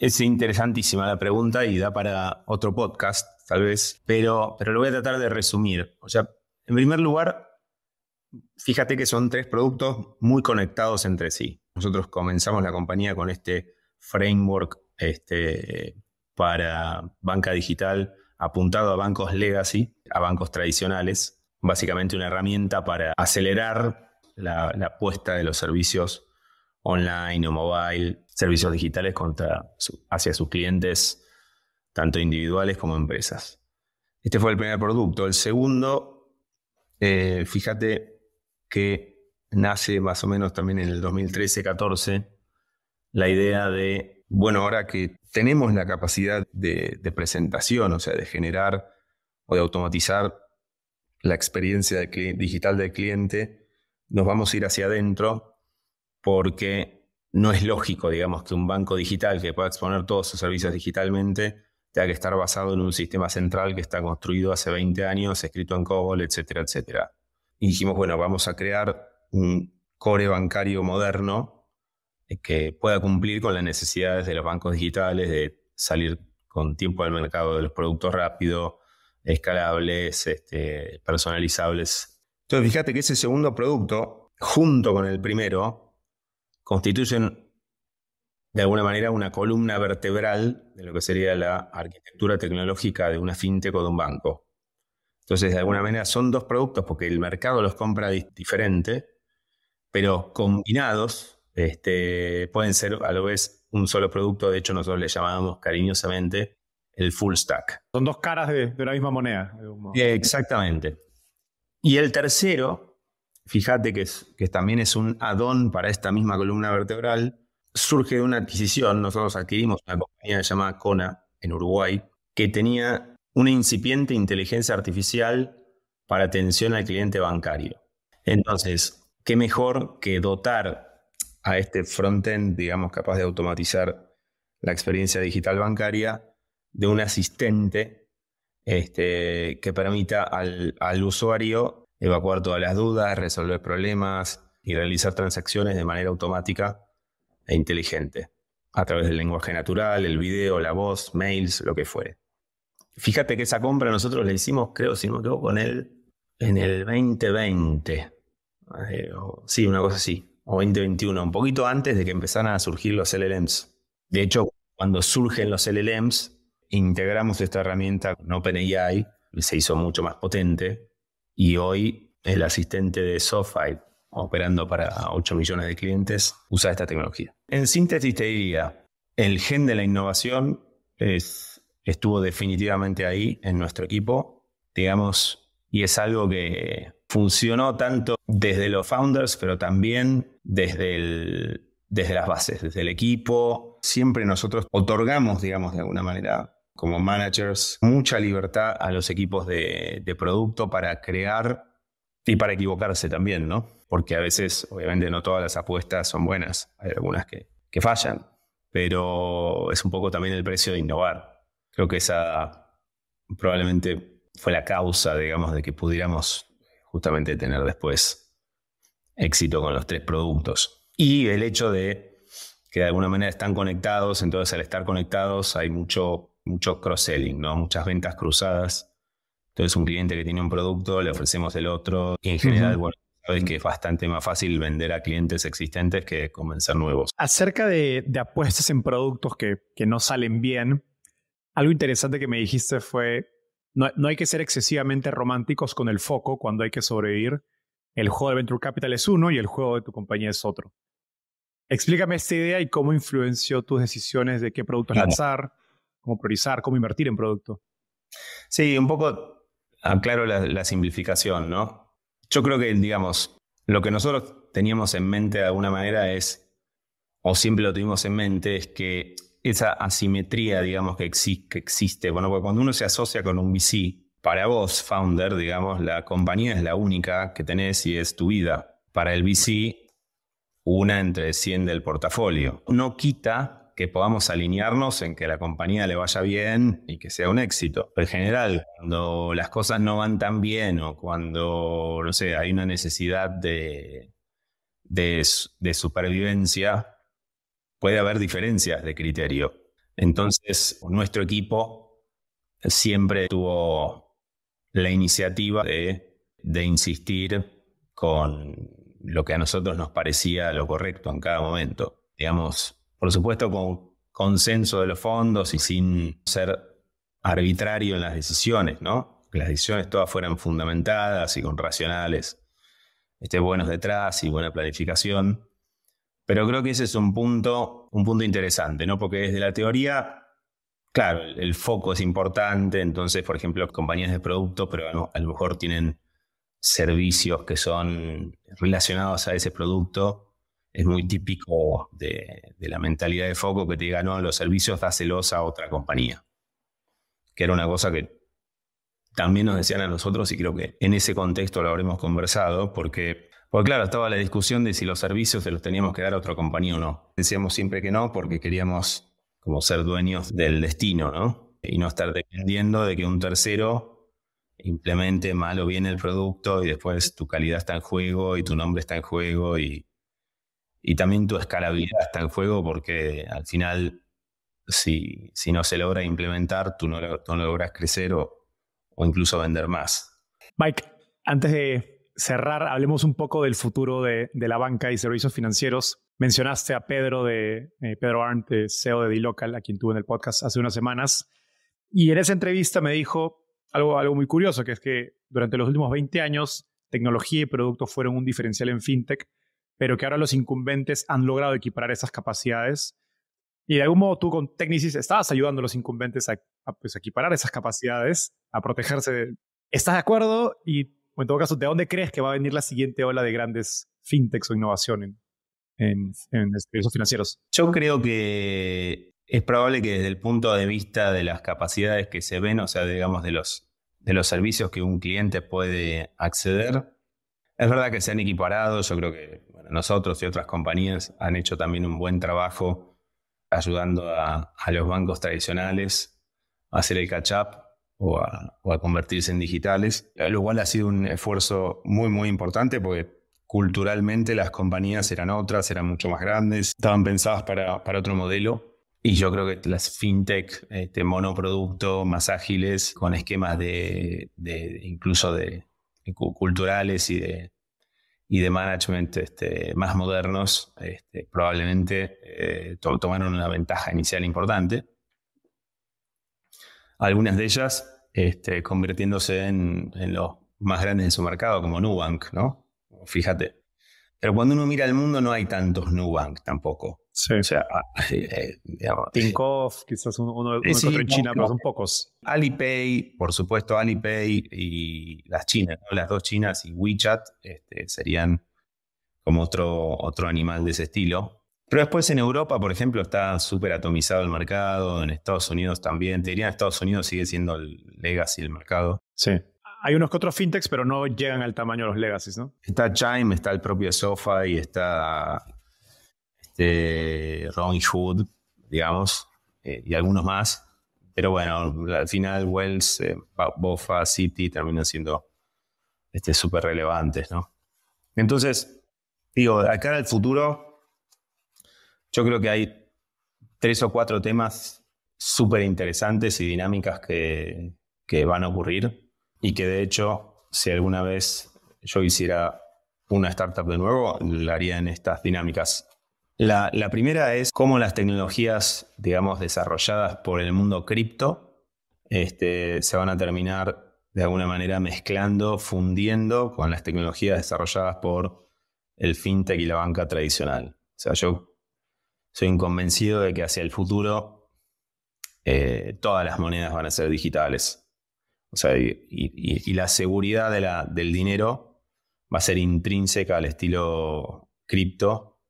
Es interesantísima la pregunta y da para otro podcast, tal vez, pero, pero lo voy a tratar de resumir. O sea, en primer lugar, fíjate que son tres productos muy conectados entre sí. Nosotros comenzamos la compañía con este framework este, para banca digital apuntado a bancos legacy, a bancos tradicionales, básicamente una herramienta para acelerar la, puesta de los servicios online o mobile, servicios digitales contra hacia sus clientes, tanto individuales como empresas. Este fue el primer producto. El segundo, eh, fíjate que nace más o menos también en el 2013-14 la idea de bueno, ahora que tenemos la capacidad de, presentación, o sea, de generar o de automatizar la experiencia digital del cliente, nos vamos a ir hacia adentro porque no es lógico, digamos, que un banco digital que pueda exponer todos sus servicios digitalmente tenga que estar basado en un sistema central que está construido hace 20 años, escrito en COBOL, etcétera, etcétera. Y dijimos, bueno, vamos a crear un core bancario moderno eh, que pueda cumplir con las necesidades de los bancos digitales, de salir con tiempo al mercado de los productos rápidos, escalables, este, personalizables. Entonces, fíjate que ese segundo producto, junto con el primero, constituyen de alguna manera una columna vertebral de lo que sería la arquitectura tecnológica de una fintech o de un banco. Entonces, de alguna manera son dos productos porque el mercado los compra diferente, pero combinados este, pueden ser a lo vez un solo producto, de hecho nosotros le llamábamos cariñosamente el full stack. Son dos caras de, la misma moneda. Eh, exactamente. Y el tercero, fíjate que, que también es un add-on para esta misma columna vertebral, surge de una adquisición, nosotros adquirimos una compañía llamada Kona en Uruguay, que tenía una incipiente inteligencia artificial para atención al cliente bancario. Entonces, ¿qué mejor que dotar a este frontend, digamos, capaz de automatizar la experiencia digital bancaria de un asistente este, que permita al, usuario evacuar todas las dudas, resolver problemas y realizar transacciones de manera automática e inteligente, a través del lenguaje natural, el video, la voz, mails, lo que fuere. Fíjate que esa compra nosotros la hicimos, creo, si no me equivoco, con él en el 2020. Eh, sí, una cosa así o 2021, un poquito antes de que empezaran a surgir los LLMs. De hecho, cuando surgen los LLMs, integramos esta herramienta con OpenAI, se hizo mucho más potente, y hoy el asistente de SoFi, operando para 8 millones de clientes, usa esta tecnología. En síntesis te diría, el gen de la innovación estuvo definitivamente ahí en nuestro equipo, digamos, y es algo que funcionó tanto desde los founders, pero también desde, desde las bases, desde el equipo. Siempre nosotros otorgamos, digamos, de alguna manera, como managers, mucha libertad a los equipos de, de producto para crear y para equivocarse también, ¿no? Porque a veces, obviamente, no todas las apuestas son buenas, hay algunas que, que fallan, pero es un poco también el precio de innovar. Creo que esa probablemente fue la causa, digamos, de que pudiéramos justamente tener después éxito con los tres productos. Y el hecho de que de alguna manera están conectados, entonces al estar conectados hay mucho, mucho cross-selling, ¿no? muchas ventas cruzadas. Entonces un cliente que tiene un producto, le ofrecemos el otro. Y en general, sabes que es bastante más fácil vender a clientes existentes que convencer nuevos. Acerca de, apuestas en productos que, no salen bien, algo interesante que me dijiste fue, no, no hay que ser excesivamente románticos con el foco cuando hay que sobrevivir, el juego de Venture Capital es uno y el juego de tu compañía es otro. Explícame esta idea y cómo influenció tus decisiones de qué productos lanzar, cómo priorizar, cómo invertir en producto. Sí, un poco aclaro la, simplificación, ¿no? Yo creo que, digamos, lo que nosotros teníamos en mente de alguna manera es, o siempre lo tuvimos en mente, es que esa asimetría, digamos, que, que existe. Bueno, porque cuando uno se asocia con un VC, para vos, founder, digamos, la compañía es la única que tenés y es tu vida. Para el VC, una entre 100 del portafolio. No quita que podamos alinearnos en que la compañía le vaya bien y que sea un éxito. En general, cuando las cosas no van tan bien o cuando, no sé, hay una necesidad de, de supervivencia, puede haber diferencias de criterio. Entonces, nuestro equipo siempre tuvo la iniciativa de, insistir con lo que a nosotros nos parecía lo correcto en cada momento. Digamos, por supuesto con consenso de los fondos y sin ser arbitrario en las decisiones, ¿no? Que las decisiones todas fueran fundamentadas y con racionales, esté buenos detrás y buena planificación. Pero creo que ese es un punto, un punto interesante, ¿no? Porque desde la teoría Claro, el, foco es importante, entonces, por ejemplo, compañías de producto, pero a lo, a lo mejor tienen servicios que son relacionados a ese producto. Es muy típico de, la mentalidad de foco que te diga, no, los servicios dáselos a otra compañía. Que era una cosa que también nos decían a nosotros y creo que en ese contexto lo habremos conversado porque, porque claro, estaba la discusión de si los servicios se los teníamos que dar a otra compañía o no. Decíamos siempre que no porque queríamos como ser dueños del destino, ¿no? Y no estar dependiendo de que un tercero implemente mal o bien el producto y después tu calidad está en juego y tu nombre está en juego y, también tu escalabilidad está en juego porque al final si, si no se logra implementar tú no, logras crecer o, incluso vender más. Mike, antes de cerrar, hablemos un poco del futuro de, de la banca y servicios financieros. Mencionaste a Pedro de eh, Pedro Arndt, eh, CEO de D-Local, a quien tuve en el podcast hace unas semanas. Y en esa entrevista me dijo algo, algo muy curioso, que es que durante los últimos 20 años, tecnología y productos fueron un diferencial en fintech, pero que ahora los incumbentes han logrado equiparar esas capacidades. Y de algún modo tú con Technicis estabas ayudando a los incumbentes a, pues, equiparar esas capacidades, a protegerse. ¿Estás de acuerdo? Y en todo caso, ¿de dónde crees que va a venir la siguiente ola de grandes fintechs o innovación en, en, servicios financieros? Yo creo que es probable que desde el punto de vista de las capacidades que se ven, o sea, digamos, de los, de los servicios que un cliente puede acceder, es verdad que se han equiparado, yo creo que nosotros y otras compañías han hecho también un buen trabajo ayudando a, los bancos tradicionales a hacer el catch-up o o a, convertirse en digitales, lo cual ha sido un esfuerzo muy, muy importante porque culturalmente las compañías eran otras, eran mucho más grandes, estaban pensadas para, otro modelo. Y yo creo que las fintech, este monoproducto, más ágiles, con esquemas de, incluso de, culturales y de, de management este, más modernos, este, probablemente eh, tomaron una ventaja inicial importante. Algunas de ellas este, convirtiéndose en, en los más grandes de su mercado, como Nubank, ¿no? fíjate. Pero cuando uno mira el mundo no hay tantos Nubank tampoco. Sí. O sea, ah, eh, Tinkoff, quizás uno, uno, en China, pero son pocos. Alipay, por supuesto, Alipay y las chinas, las dos chinas y WeChat este, serían como otro, otro animal de ese estilo. Pero después en Europa, por ejemplo, está súper atomizado el mercado, en Estados Unidos también. Te diría, Estados Unidos sigue siendo el legacy el mercado. Sí hay unos que otros fintechs, pero no llegan al tamaño de los legacies, ¿no? Está Chime, está el propio Sofa y está este, Ron Hood, digamos, eh, y algunos más. Pero bueno, al final Wells, eh, Bofa, City terminan siendo este, súper relevantes, ¿no? Entonces, digo, acá al futuro, yo creo que hay tres o cuatro temas súper interesantes y dinámicas que van a ocurrir y que de hecho, si alguna vez yo hiciera una startup de nuevo, la haría en estas dinámicas. La, primera es cómo las tecnologías, digamos, desarrolladas por el mundo cripto este, se van a terminar de alguna manera mezclando, fundiendo con las tecnologías desarrolladas por el fintech y la banca tradicional. O sea, yo soy convencido de que hacia el futuro eh, todas las monedas van a ser digitales. O sea, y, la seguridad del dinero va a ser intrínseca al estilo cripto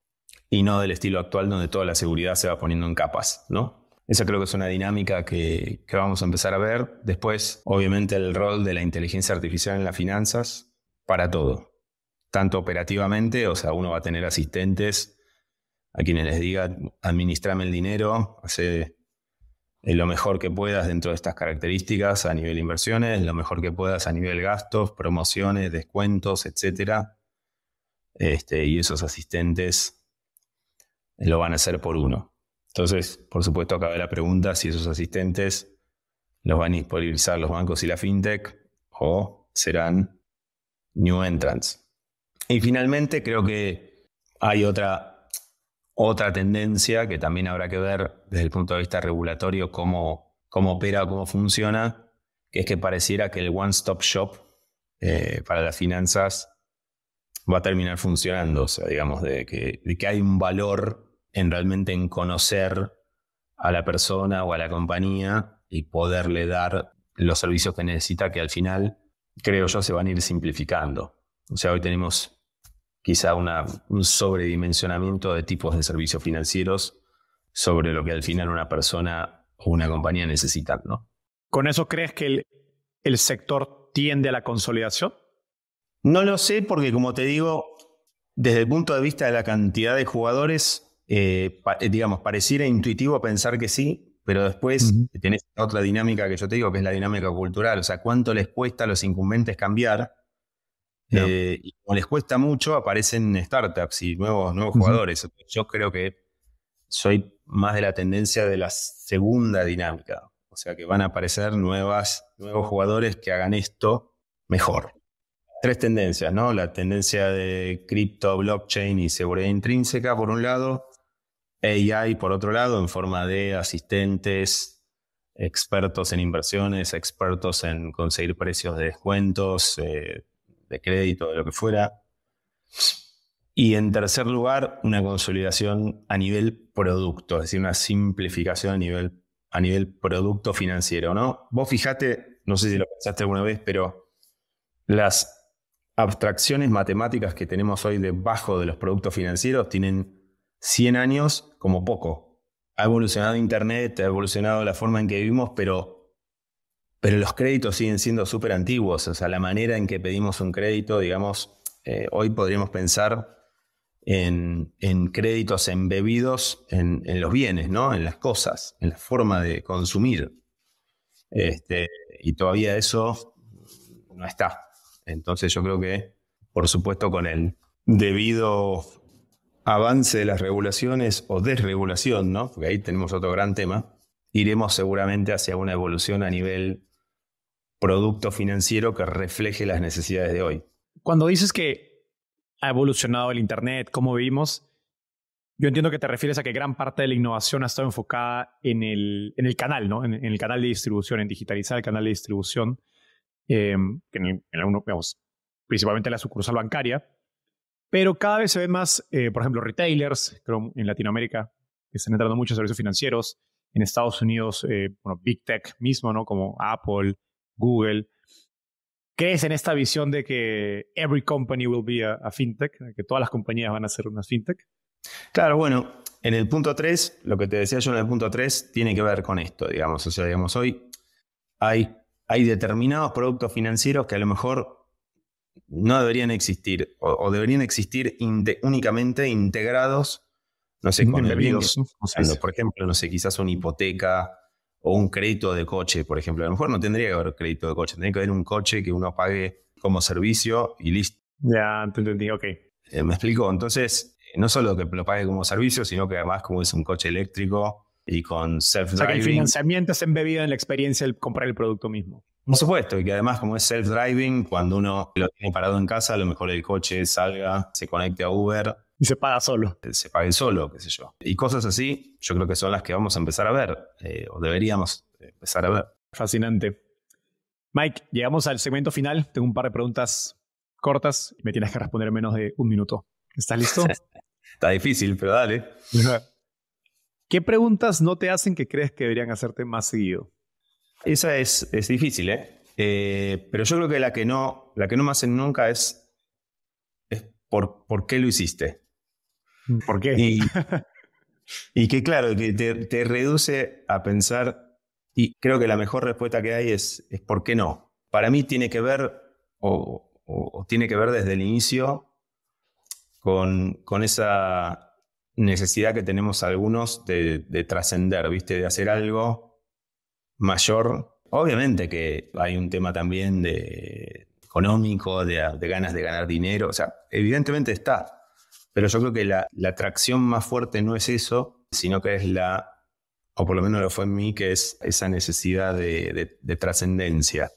y no del estilo actual donde toda la seguridad se va poniendo en capas, ¿no? Esa creo que es una dinámica que, que vamos a empezar a ver. Después, obviamente, el rol de la inteligencia artificial en las finanzas para todo. Tanto operativamente, o sea, uno va a tener asistentes a quienes les diga, administrame el dinero, hace lo mejor que puedas dentro de estas características a nivel inversiones, lo mejor que puedas a nivel gastos, promociones, descuentos, etc. Este, y esos asistentes lo van a hacer por uno. Entonces, por supuesto, acaba la pregunta si esos asistentes los van a disponibilizar los bancos y la fintech o serán new entrants. Y finalmente, creo que hay otra otra tendencia que también habrá que ver desde el punto de vista regulatorio cómo, cómo opera, cómo funciona, que es que pareciera que el one-stop shop eh, para las finanzas va a terminar funcionando, o sea, digamos, de que, de que hay un valor en realmente en conocer a la persona o a la compañía y poderle dar los servicios que necesita, que al final, creo yo, se van a ir simplificando. O sea, hoy tenemos quizá un sobredimensionamiento de tipos de servicios financieros sobre lo que al final una persona o una compañía necesita, ¿Con eso crees que el, sector tiende a la consolidación? No lo sé porque, como te digo, desde el punto de vista de la cantidad de jugadores, eh, eh, digamos, pareciera intuitivo pensar que sí, pero después tenés otra dinámica que yo te digo, que es la dinámica cultural, o sea, cuánto les cuesta a los incumbentes cambiar eh, y como les cuesta mucho, aparecen startups y nuevos, nuevos jugadores. Yo creo que soy más de la tendencia de la segunda dinámica. O sea que van a aparecer nuevas, nuevos jugadores que hagan esto mejor. Tres tendencias, ¿no? La tendencia de cripto, blockchain y seguridad intrínseca, por un lado, AI, por otro lado, en forma de asistentes, expertos en inversiones, expertos en conseguir precios de descuentos, eh, de crédito, de lo que fuera. Y en tercer lugar, una consolidación a nivel producto, es decir, una simplificación a nivel, a nivel producto financiero, ¿no? Vos fijate, no sé si lo pensaste alguna vez, pero las abstracciones matemáticas que tenemos hoy debajo de los productos financieros tienen 100 años como poco. Ha evolucionado Internet, ha evolucionado la forma en que vivimos, pero pero los créditos siguen siendo súper antiguos. O sea, la manera en que pedimos un crédito, digamos, eh, hoy podríamos pensar en, créditos embebidos en, los bienes, ¿no? En las cosas, en la forma de consumir. Este, y todavía eso no está. Entonces yo creo que, por supuesto, con el debido avance de las regulaciones o desregulación, ¿no? Porque ahí tenemos otro gran tema, iremos seguramente hacia una evolución a nivel producto financiero que refleje las necesidades de hoy. Cuando dices que ha evolucionado el Internet, cómo vivimos, yo entiendo que te refieres a que gran parte de la innovación ha estado enfocada en el, en el canal, ¿no? En, el canal de distribución, en digitalizar el canal de distribución, eh, en, en principalmente la sucursal bancaria, pero cada vez se ven más, eh, por ejemplo, retailers, en Latinoamérica, que están entrando muchos servicios financieros, en Estados Unidos, eh, bueno, Big Tech mismo, ¿no? Como Apple, Google, crees en esta visión de que every company will be a, fintech, que todas las compañías van a ser una fintech? Claro, bueno, en el punto 3, lo que te decía yo en el punto 3 tiene que ver con esto, digamos. O sea, digamos, hoy hay, hay determinados productos financieros que a lo mejor no deberían existir o, deberían existir únicamente integrados, no sé, con el Por ejemplo, no sé, quizás una hipoteca o un crédito de coche, por ejemplo. A lo mejor no tendría que haber crédito de coche, tendría que haber un coche que uno pague como servicio y listo. Ya, te entendí, ok. Eh, ¿Me explico? Entonces, no solo que lo pague como servicio, sino que además como es un coche eléctrico y con self-driving. O sea, que financiamiento es embebido en la experiencia de comprar el producto mismo. Por supuesto, y que además como es self-driving, cuando uno lo tiene parado en casa, a lo mejor el coche salga, se conecte a Uber y se paga solo. Se pague solo, qué sé yo. Y cosas así, yo creo que son las que vamos a empezar a ver, eh, o deberíamos empezar a ver. Fascinante. Mike, llegamos al segmento final. Tengo un par de preguntas cortas y me tienes que responder en menos de un minuto. ¿Estás listo? Está difícil, pero dale. ¿Qué preguntas no te hacen que crees que deberían hacerte más seguido? Esa es, es difícil, ¿eh? eh pero yo creo que la que no, la que no me hacen nunca es, es por, por qué lo hiciste. ¿Por qué? Y, que claro, te, reduce a pensar, y creo que la mejor respuesta que hay es, es ¿por qué no? Para mí tiene que ver, o, tiene que ver desde el inicio, con, esa necesidad que tenemos algunos de, de trascender, ¿viste? De hacer algo mayor. Obviamente que hay un tema también de económico, de, de ganas de ganar dinero, o sea, evidentemente está, pero yo creo que la, atracción más fuerte no es eso, sino que es la, o por lo menos lo fue en mí, que es esa necesidad de, trascendencia.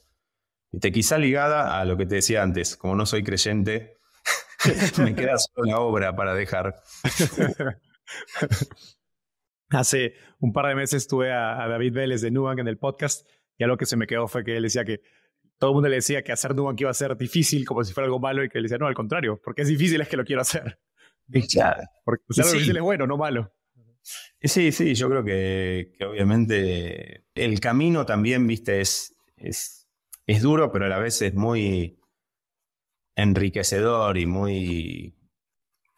Y te quizá ligada a lo que te decía antes, como no soy creyente, me queda solo la obra para dejar. Hace un par de meses tuve a, a, David Vélez de Nubank en el podcast y algo que se me quedó fue que él decía que todo el mundo le decía que hacer Nubank iba a ser difícil, como si fuera algo malo, y que él decía, no, al contrario, porque es difícil es que lo quiero hacer. Claro. Porque claro, pues, es bueno, no malo. Sí, sí, yo creo que, obviamente el camino también, viste, es, es, duro, pero a la vez es muy enriquecedor y muy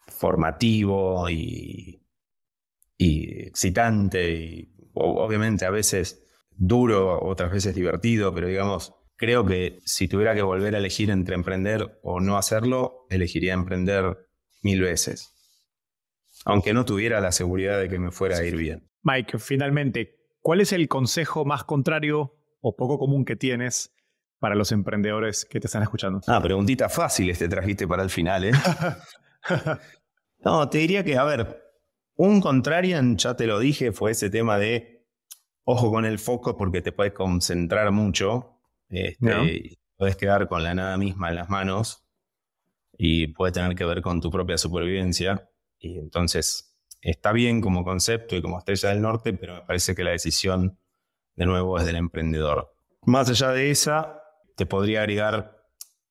formativo y, y excitante y obviamente a veces duro, otras veces divertido, pero digamos, creo que si tuviera que volver a elegir entre emprender o no hacerlo, elegiría emprender mil veces, aunque no tuviera la seguridad de que me fuera a ir bien. Mike, finalmente, ¿cuál es el consejo más contrario o poco común que tienes para los emprendedores que te están escuchando? Ah, preguntita fácil este trajiste para el final, ¿eh? no, te diría que, a ver, un contrarian, ya te lo dije, fue ese tema de ojo con el foco porque te puedes concentrar mucho este, puedes quedar con la nada misma en las manos y puede tener que ver con tu propia supervivencia. Y entonces está bien como concepto y como estrella del norte, pero me parece que la decisión, de nuevo, es del emprendedor. Más allá de esa, te podría agregar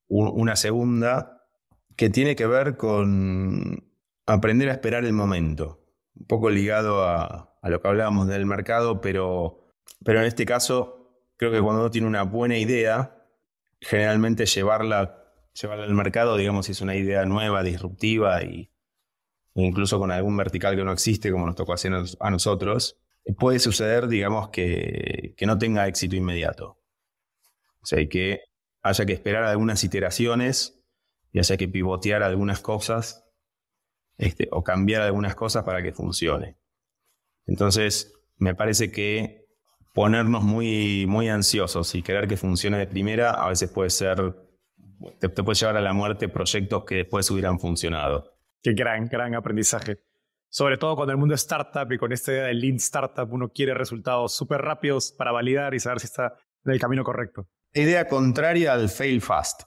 una segunda que tiene que ver con aprender a esperar el momento. Un poco ligado a, lo que hablábamos del mercado, pero, pero en este caso creo que cuando uno tiene una buena idea, generalmente llevarla llevarlo al mercado, digamos, si es una idea nueva, disruptiva y incluso con algún vertical que no existe, como nos tocó hacer a nosotros, puede suceder, digamos, que, no tenga éxito inmediato. O sea, que haya que esperar algunas iteraciones y haya que pivotear algunas cosas este, o cambiar algunas cosas para que funcione. Entonces, me parece que ponernos muy, muy ansiosos y querer que funcione de primera a veces puede ser te, puede llevar a la muerte proyectos que después hubieran funcionado. Qué gran, gran aprendizaje. Sobre todo cuando el mundo es startup y con esta idea del lean startup uno quiere resultados súper rápidos para validar y saber si está en el camino correcto. Idea contraria al fail fast.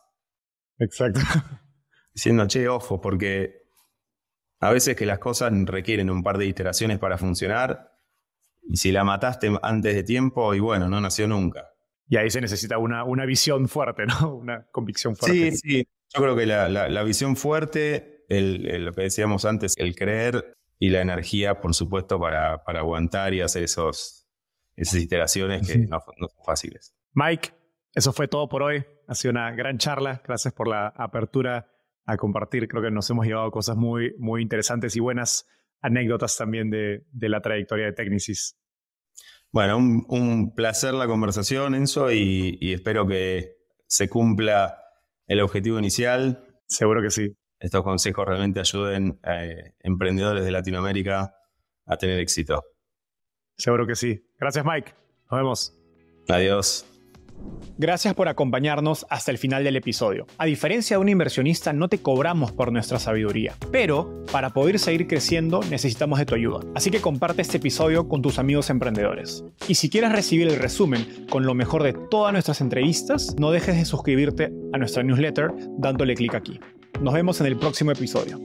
Exacto. Diciendo, che, ojo, porque a veces que las cosas requieren un par de iteraciones para funcionar y si la mataste antes de tiempo y bueno, no nació nunca. Y ahí se necesita una, una visión fuerte, ¿no? Una convicción fuerte. Sí, sí. Yo creo que la, la, visión fuerte, lo que decíamos antes, el creer y la energía, por supuesto, para, para aguantar y hacer esos, esas iteraciones que no, son fáciles. Mike, eso fue todo por hoy. Ha sido una gran charla. Gracias por la apertura a compartir. Creo que nos hemos llevado cosas muy, muy interesantes y buenas anécdotas también de, de la trayectoria de Technicis. Bueno, un, placer la conversación, Enzo, y, y espero que se cumpla el objetivo inicial. Seguro que sí. Estos consejos realmente ayuden a eh, emprendedores de Latinoamérica a tener éxito. Seguro que sí. Gracias, Mike. Nos vemos. Adiós. Gracias por acompañarnos hasta el final del episodio. A diferencia de un inversionista, no te cobramos por nuestra sabiduría, pero para poder seguir creciendo necesitamos de tu ayuda. Así que comparte este episodio con tus amigos emprendedores. Y si quieres recibir el resumen con lo mejor de todas nuestras entrevistas, no dejes de suscribirte a nuestra newsletter dándole clic aquí. Nos vemos en el próximo episodio.